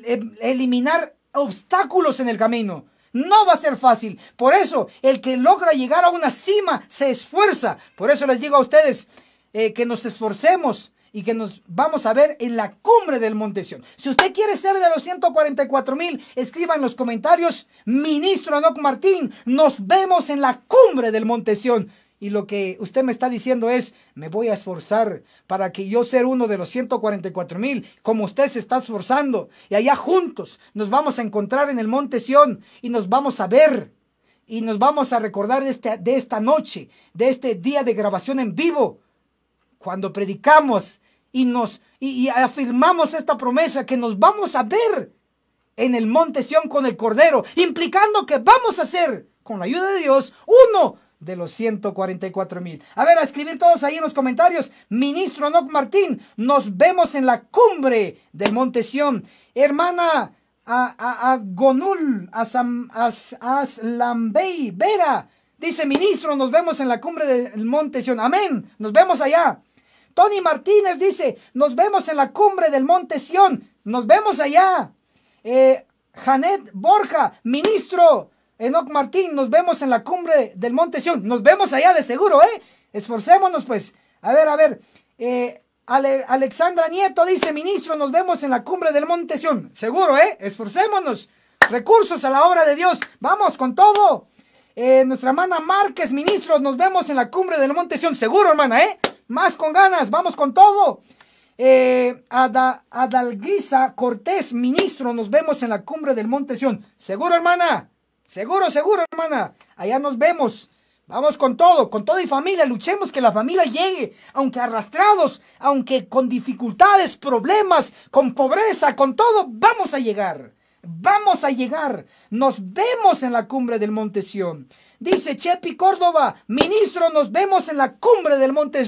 eh, eliminar obstáculos en el camino. No va a ser fácil. Por eso, el que logra llegar a una cima se esfuerza. Por eso les digo a ustedes eh, que nos esforcemos y que nos vamos a ver en la cumbre del Monte Si usted quiere ser de los 144 mil, escriba en los comentarios, ministro Anoc Martín, nos vemos en la cumbre del Monte y lo que usted me está diciendo es, me voy a esforzar para que yo sea uno de los 144 mil, como usted se está esforzando. Y allá juntos nos vamos a encontrar en el monte Sión y nos vamos a ver. Y nos vamos a recordar de esta, de esta noche, de este día de grabación en vivo, cuando predicamos y nos y, y afirmamos esta promesa que nos vamos a ver en el monte Sión con el Cordero, implicando que vamos a ser, con la ayuda de Dios, uno de los 144 mil. A ver, a escribir todos ahí en los comentarios. Ministro Noc Martín, nos vemos en la cumbre del Monte Sion. Hermana a, a, Gonul, a, Sam, Vera. Dice, ministro, nos vemos en la cumbre del Monte Sion. Amén, nos vemos allá. Tony Martínez dice, nos vemos en la cumbre del Monte Sion. Nos vemos allá. Eh, Janet Borja, ministro, Enoc Martín, nos vemos en la cumbre del Monte Sion. Nos vemos allá de seguro, ¿eh? Esforcémonos, pues. A ver, a ver. Eh, Alexandra Nieto dice, ministro, nos vemos en la cumbre del Monte Sion. Seguro, ¿eh? Esforcémonos. Recursos a la obra de Dios. Vamos con todo. Eh, nuestra hermana Márquez, ministro, nos vemos en la cumbre del Monte Sion. Seguro, hermana, ¿eh? Más con ganas, vamos con todo. Eh, Ada, Cortés, ministro, nos vemos en la cumbre del Monte Sion. Seguro, hermana. Seguro, seguro, hermana. Allá nos vemos. Vamos con todo, con todo y familia. Luchemos que la familia llegue, aunque arrastrados, aunque con dificultades, problemas, con pobreza, con todo, vamos a llegar. Vamos a llegar. Nos vemos en la cumbre del Monte Dice Chepi Córdoba, ministro, nos vemos en la cumbre del Monte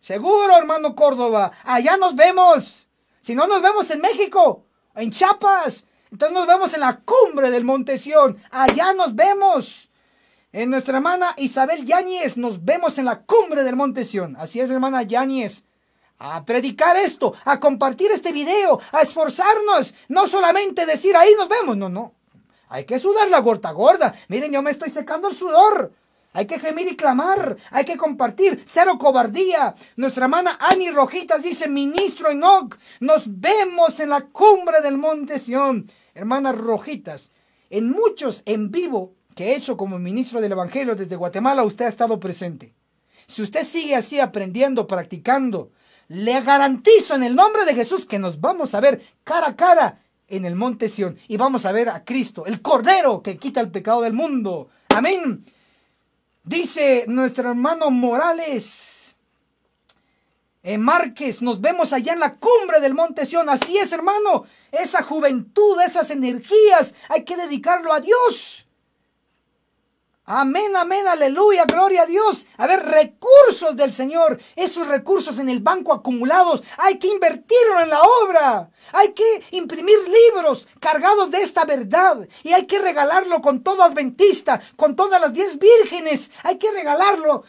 Seguro, hermano Córdoba, allá nos vemos. Si no nos vemos en México, en Chiapas, entonces nos vemos en la cumbre del Monte Sion... Allá nos vemos. En nuestra hermana Isabel Yáñez, nos vemos en la cumbre del Monte Sion... Así es, hermana Yáñez. A predicar esto, a compartir este video, a esforzarnos. No solamente decir ahí nos vemos. No, no. Hay que sudar la gorda gorda. Miren, yo me estoy secando el sudor. Hay que gemir y clamar, hay que compartir, cero cobardía. Nuestra hermana Ani Rojitas dice, ministro Enoch, nos vemos en la cumbre del monte Sion hermanas rojitas, en muchos en vivo que he hecho como ministro del Evangelio desde Guatemala, usted ha estado presente. Si usted sigue así aprendiendo, practicando, le garantizo en el nombre de Jesús que nos vamos a ver cara a cara en el monte Sión y vamos a ver a Cristo, el Cordero que quita el pecado del mundo. Amén. Dice nuestro hermano Morales. Eh, Márquez, nos vemos allá en la cumbre del Monte Sion. Así es, hermano. Esa juventud, esas energías, hay que dedicarlo a Dios. Amén, amén, aleluya, gloria a Dios. A ver, recursos del Señor, esos recursos en el banco acumulados, hay que invertirlo en la obra. Hay que imprimir libros cargados de esta verdad y hay que regalarlo con todo adventista, con todas las diez vírgenes. Hay que regalarlo,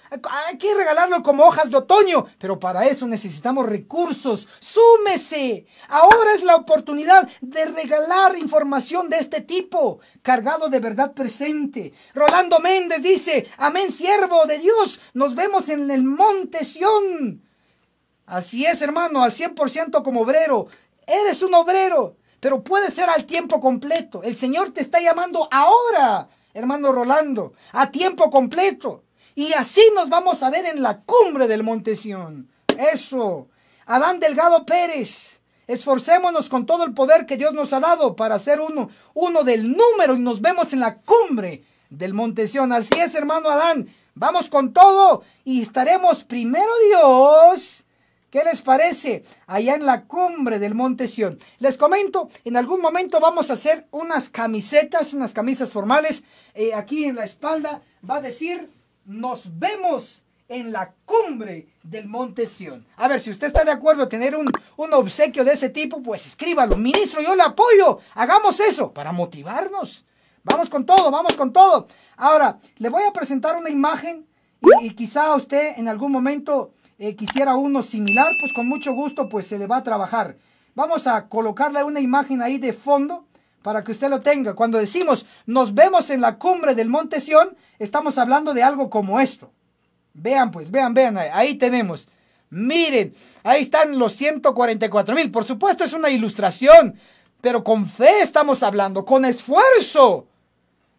hay que regalarlo como hojas de otoño, pero para eso necesitamos recursos. Súmese. Ahora es la oportunidad de regalar información de este tipo, cargado de verdad presente. Rolando dice, amén siervo de Dios, nos vemos en el monte Sión. Así es, hermano, al 100% como obrero. Eres un obrero, pero puede ser al tiempo completo. El Señor te está llamando ahora, hermano Rolando, a tiempo completo. Y así nos vamos a ver en la cumbre del monte Sión. Eso. Adán Delgado Pérez, esforcémonos con todo el poder que Dios nos ha dado para ser uno, uno del número y nos vemos en la cumbre del Montesión. Así es, hermano Adán. Vamos con todo y estaremos primero Dios. ¿Qué les parece? Allá en la cumbre del Monte Sión. Les comento, en algún momento vamos a hacer unas camisetas, unas camisas formales. Eh, aquí en la espalda va a decir, nos vemos en la cumbre del Monte Sión. A ver, si usted está de acuerdo a tener un, un obsequio de ese tipo, pues escríbalo. Ministro, yo le apoyo. Hagamos eso para motivarnos. Vamos con todo, vamos con todo. Ahora, le voy a presentar una imagen y, quizá usted en algún momento eh, quisiera uno similar, pues con mucho gusto pues se le va a trabajar. Vamos a colocarle una imagen ahí de fondo para que usted lo tenga. Cuando decimos nos vemos en la cumbre del monte Sión, estamos hablando de algo como esto. Vean pues, vean, vean, ahí, ahí tenemos. Miren, ahí están los 144 mil. Por supuesto es una ilustración, pero con fe estamos hablando, con esfuerzo.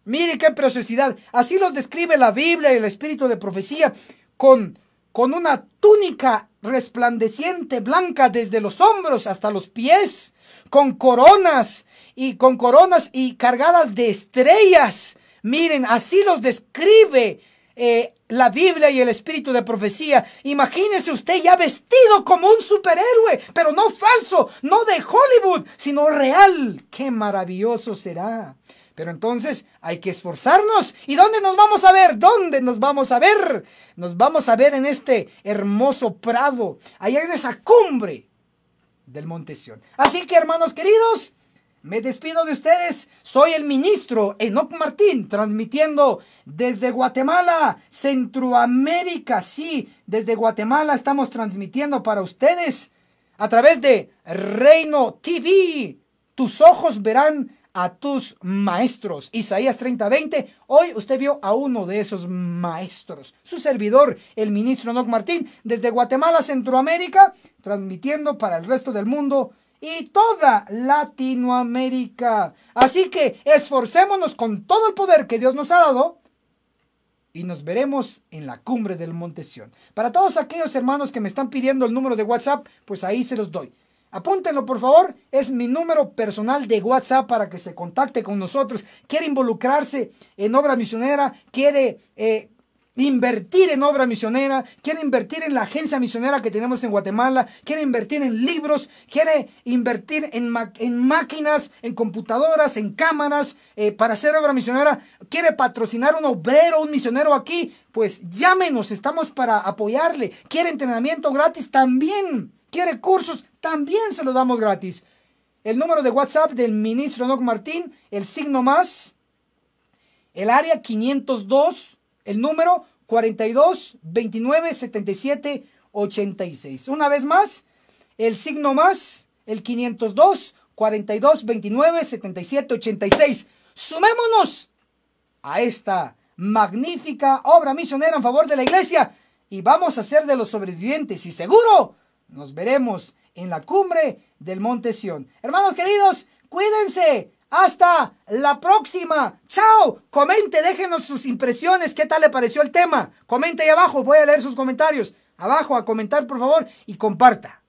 Miren qué preciosidad. Así los describe la Biblia y el espíritu de profecía con, con una túnica resplandeciente blanca desde los hombros hasta los pies, con coronas y con coronas y cargadas de estrellas. Miren, así los describe eh, la Biblia y el espíritu de profecía. Imagínese usted ya vestido como un superhéroe, pero no falso, no de Hollywood, sino real. ¡Qué maravilloso será! Pero entonces hay que esforzarnos. ¿Y dónde nos vamos a ver? ¿Dónde nos vamos a ver? Nos vamos a ver en este hermoso prado, allá en esa cumbre del Monte Sión. Así que, hermanos queridos, me despido de ustedes. Soy el ministro Enoc Martín, transmitiendo desde Guatemala, Centroamérica. Sí, desde Guatemala estamos transmitiendo para ustedes a través de Reino TV. Tus ojos verán a tus maestros. Isaías 30:20, hoy usted vio a uno de esos maestros, su servidor, el ministro Noc Martín, desde Guatemala, Centroamérica, transmitiendo para el resto del mundo y toda Latinoamérica. Así que esforcémonos con todo el poder que Dios nos ha dado y nos veremos en la cumbre del Monte Sión. Para todos aquellos hermanos que me están pidiendo el número de WhatsApp, pues ahí se los doy. Apúntenlo, por favor. Es mi número personal de WhatsApp para que se contacte con nosotros. Quiere involucrarse en obra misionera, quiere eh, invertir en obra misionera, quiere invertir en la agencia misionera que tenemos en Guatemala, quiere invertir en libros, quiere invertir en, en máquinas, en computadoras, en cámaras eh, para hacer obra misionera, quiere patrocinar un obrero, un misionero aquí, pues llámenos, estamos para apoyarle. Quiere entrenamiento gratis también quiere cursos, también se los damos gratis. El número de WhatsApp del ministro Enoch Martín, el signo más, el área 502, el número 42 29 77 86. Una vez más, el signo más, el 502 42 29 77 86. Sumémonos a esta magnífica obra misionera en favor de la iglesia y vamos a ser de los sobrevivientes y seguro nos veremos en la cumbre del Monte Sión. Hermanos queridos, cuídense. Hasta la próxima. Chao. Comente, déjenos sus impresiones. ¿Qué tal le pareció el tema? Comente ahí abajo. Voy a leer sus comentarios. Abajo a comentar, por favor. Y comparta.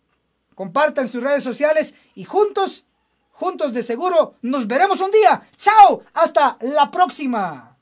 Compartan sus redes sociales. Y juntos, juntos de seguro, nos veremos un día. Chao. Hasta la próxima.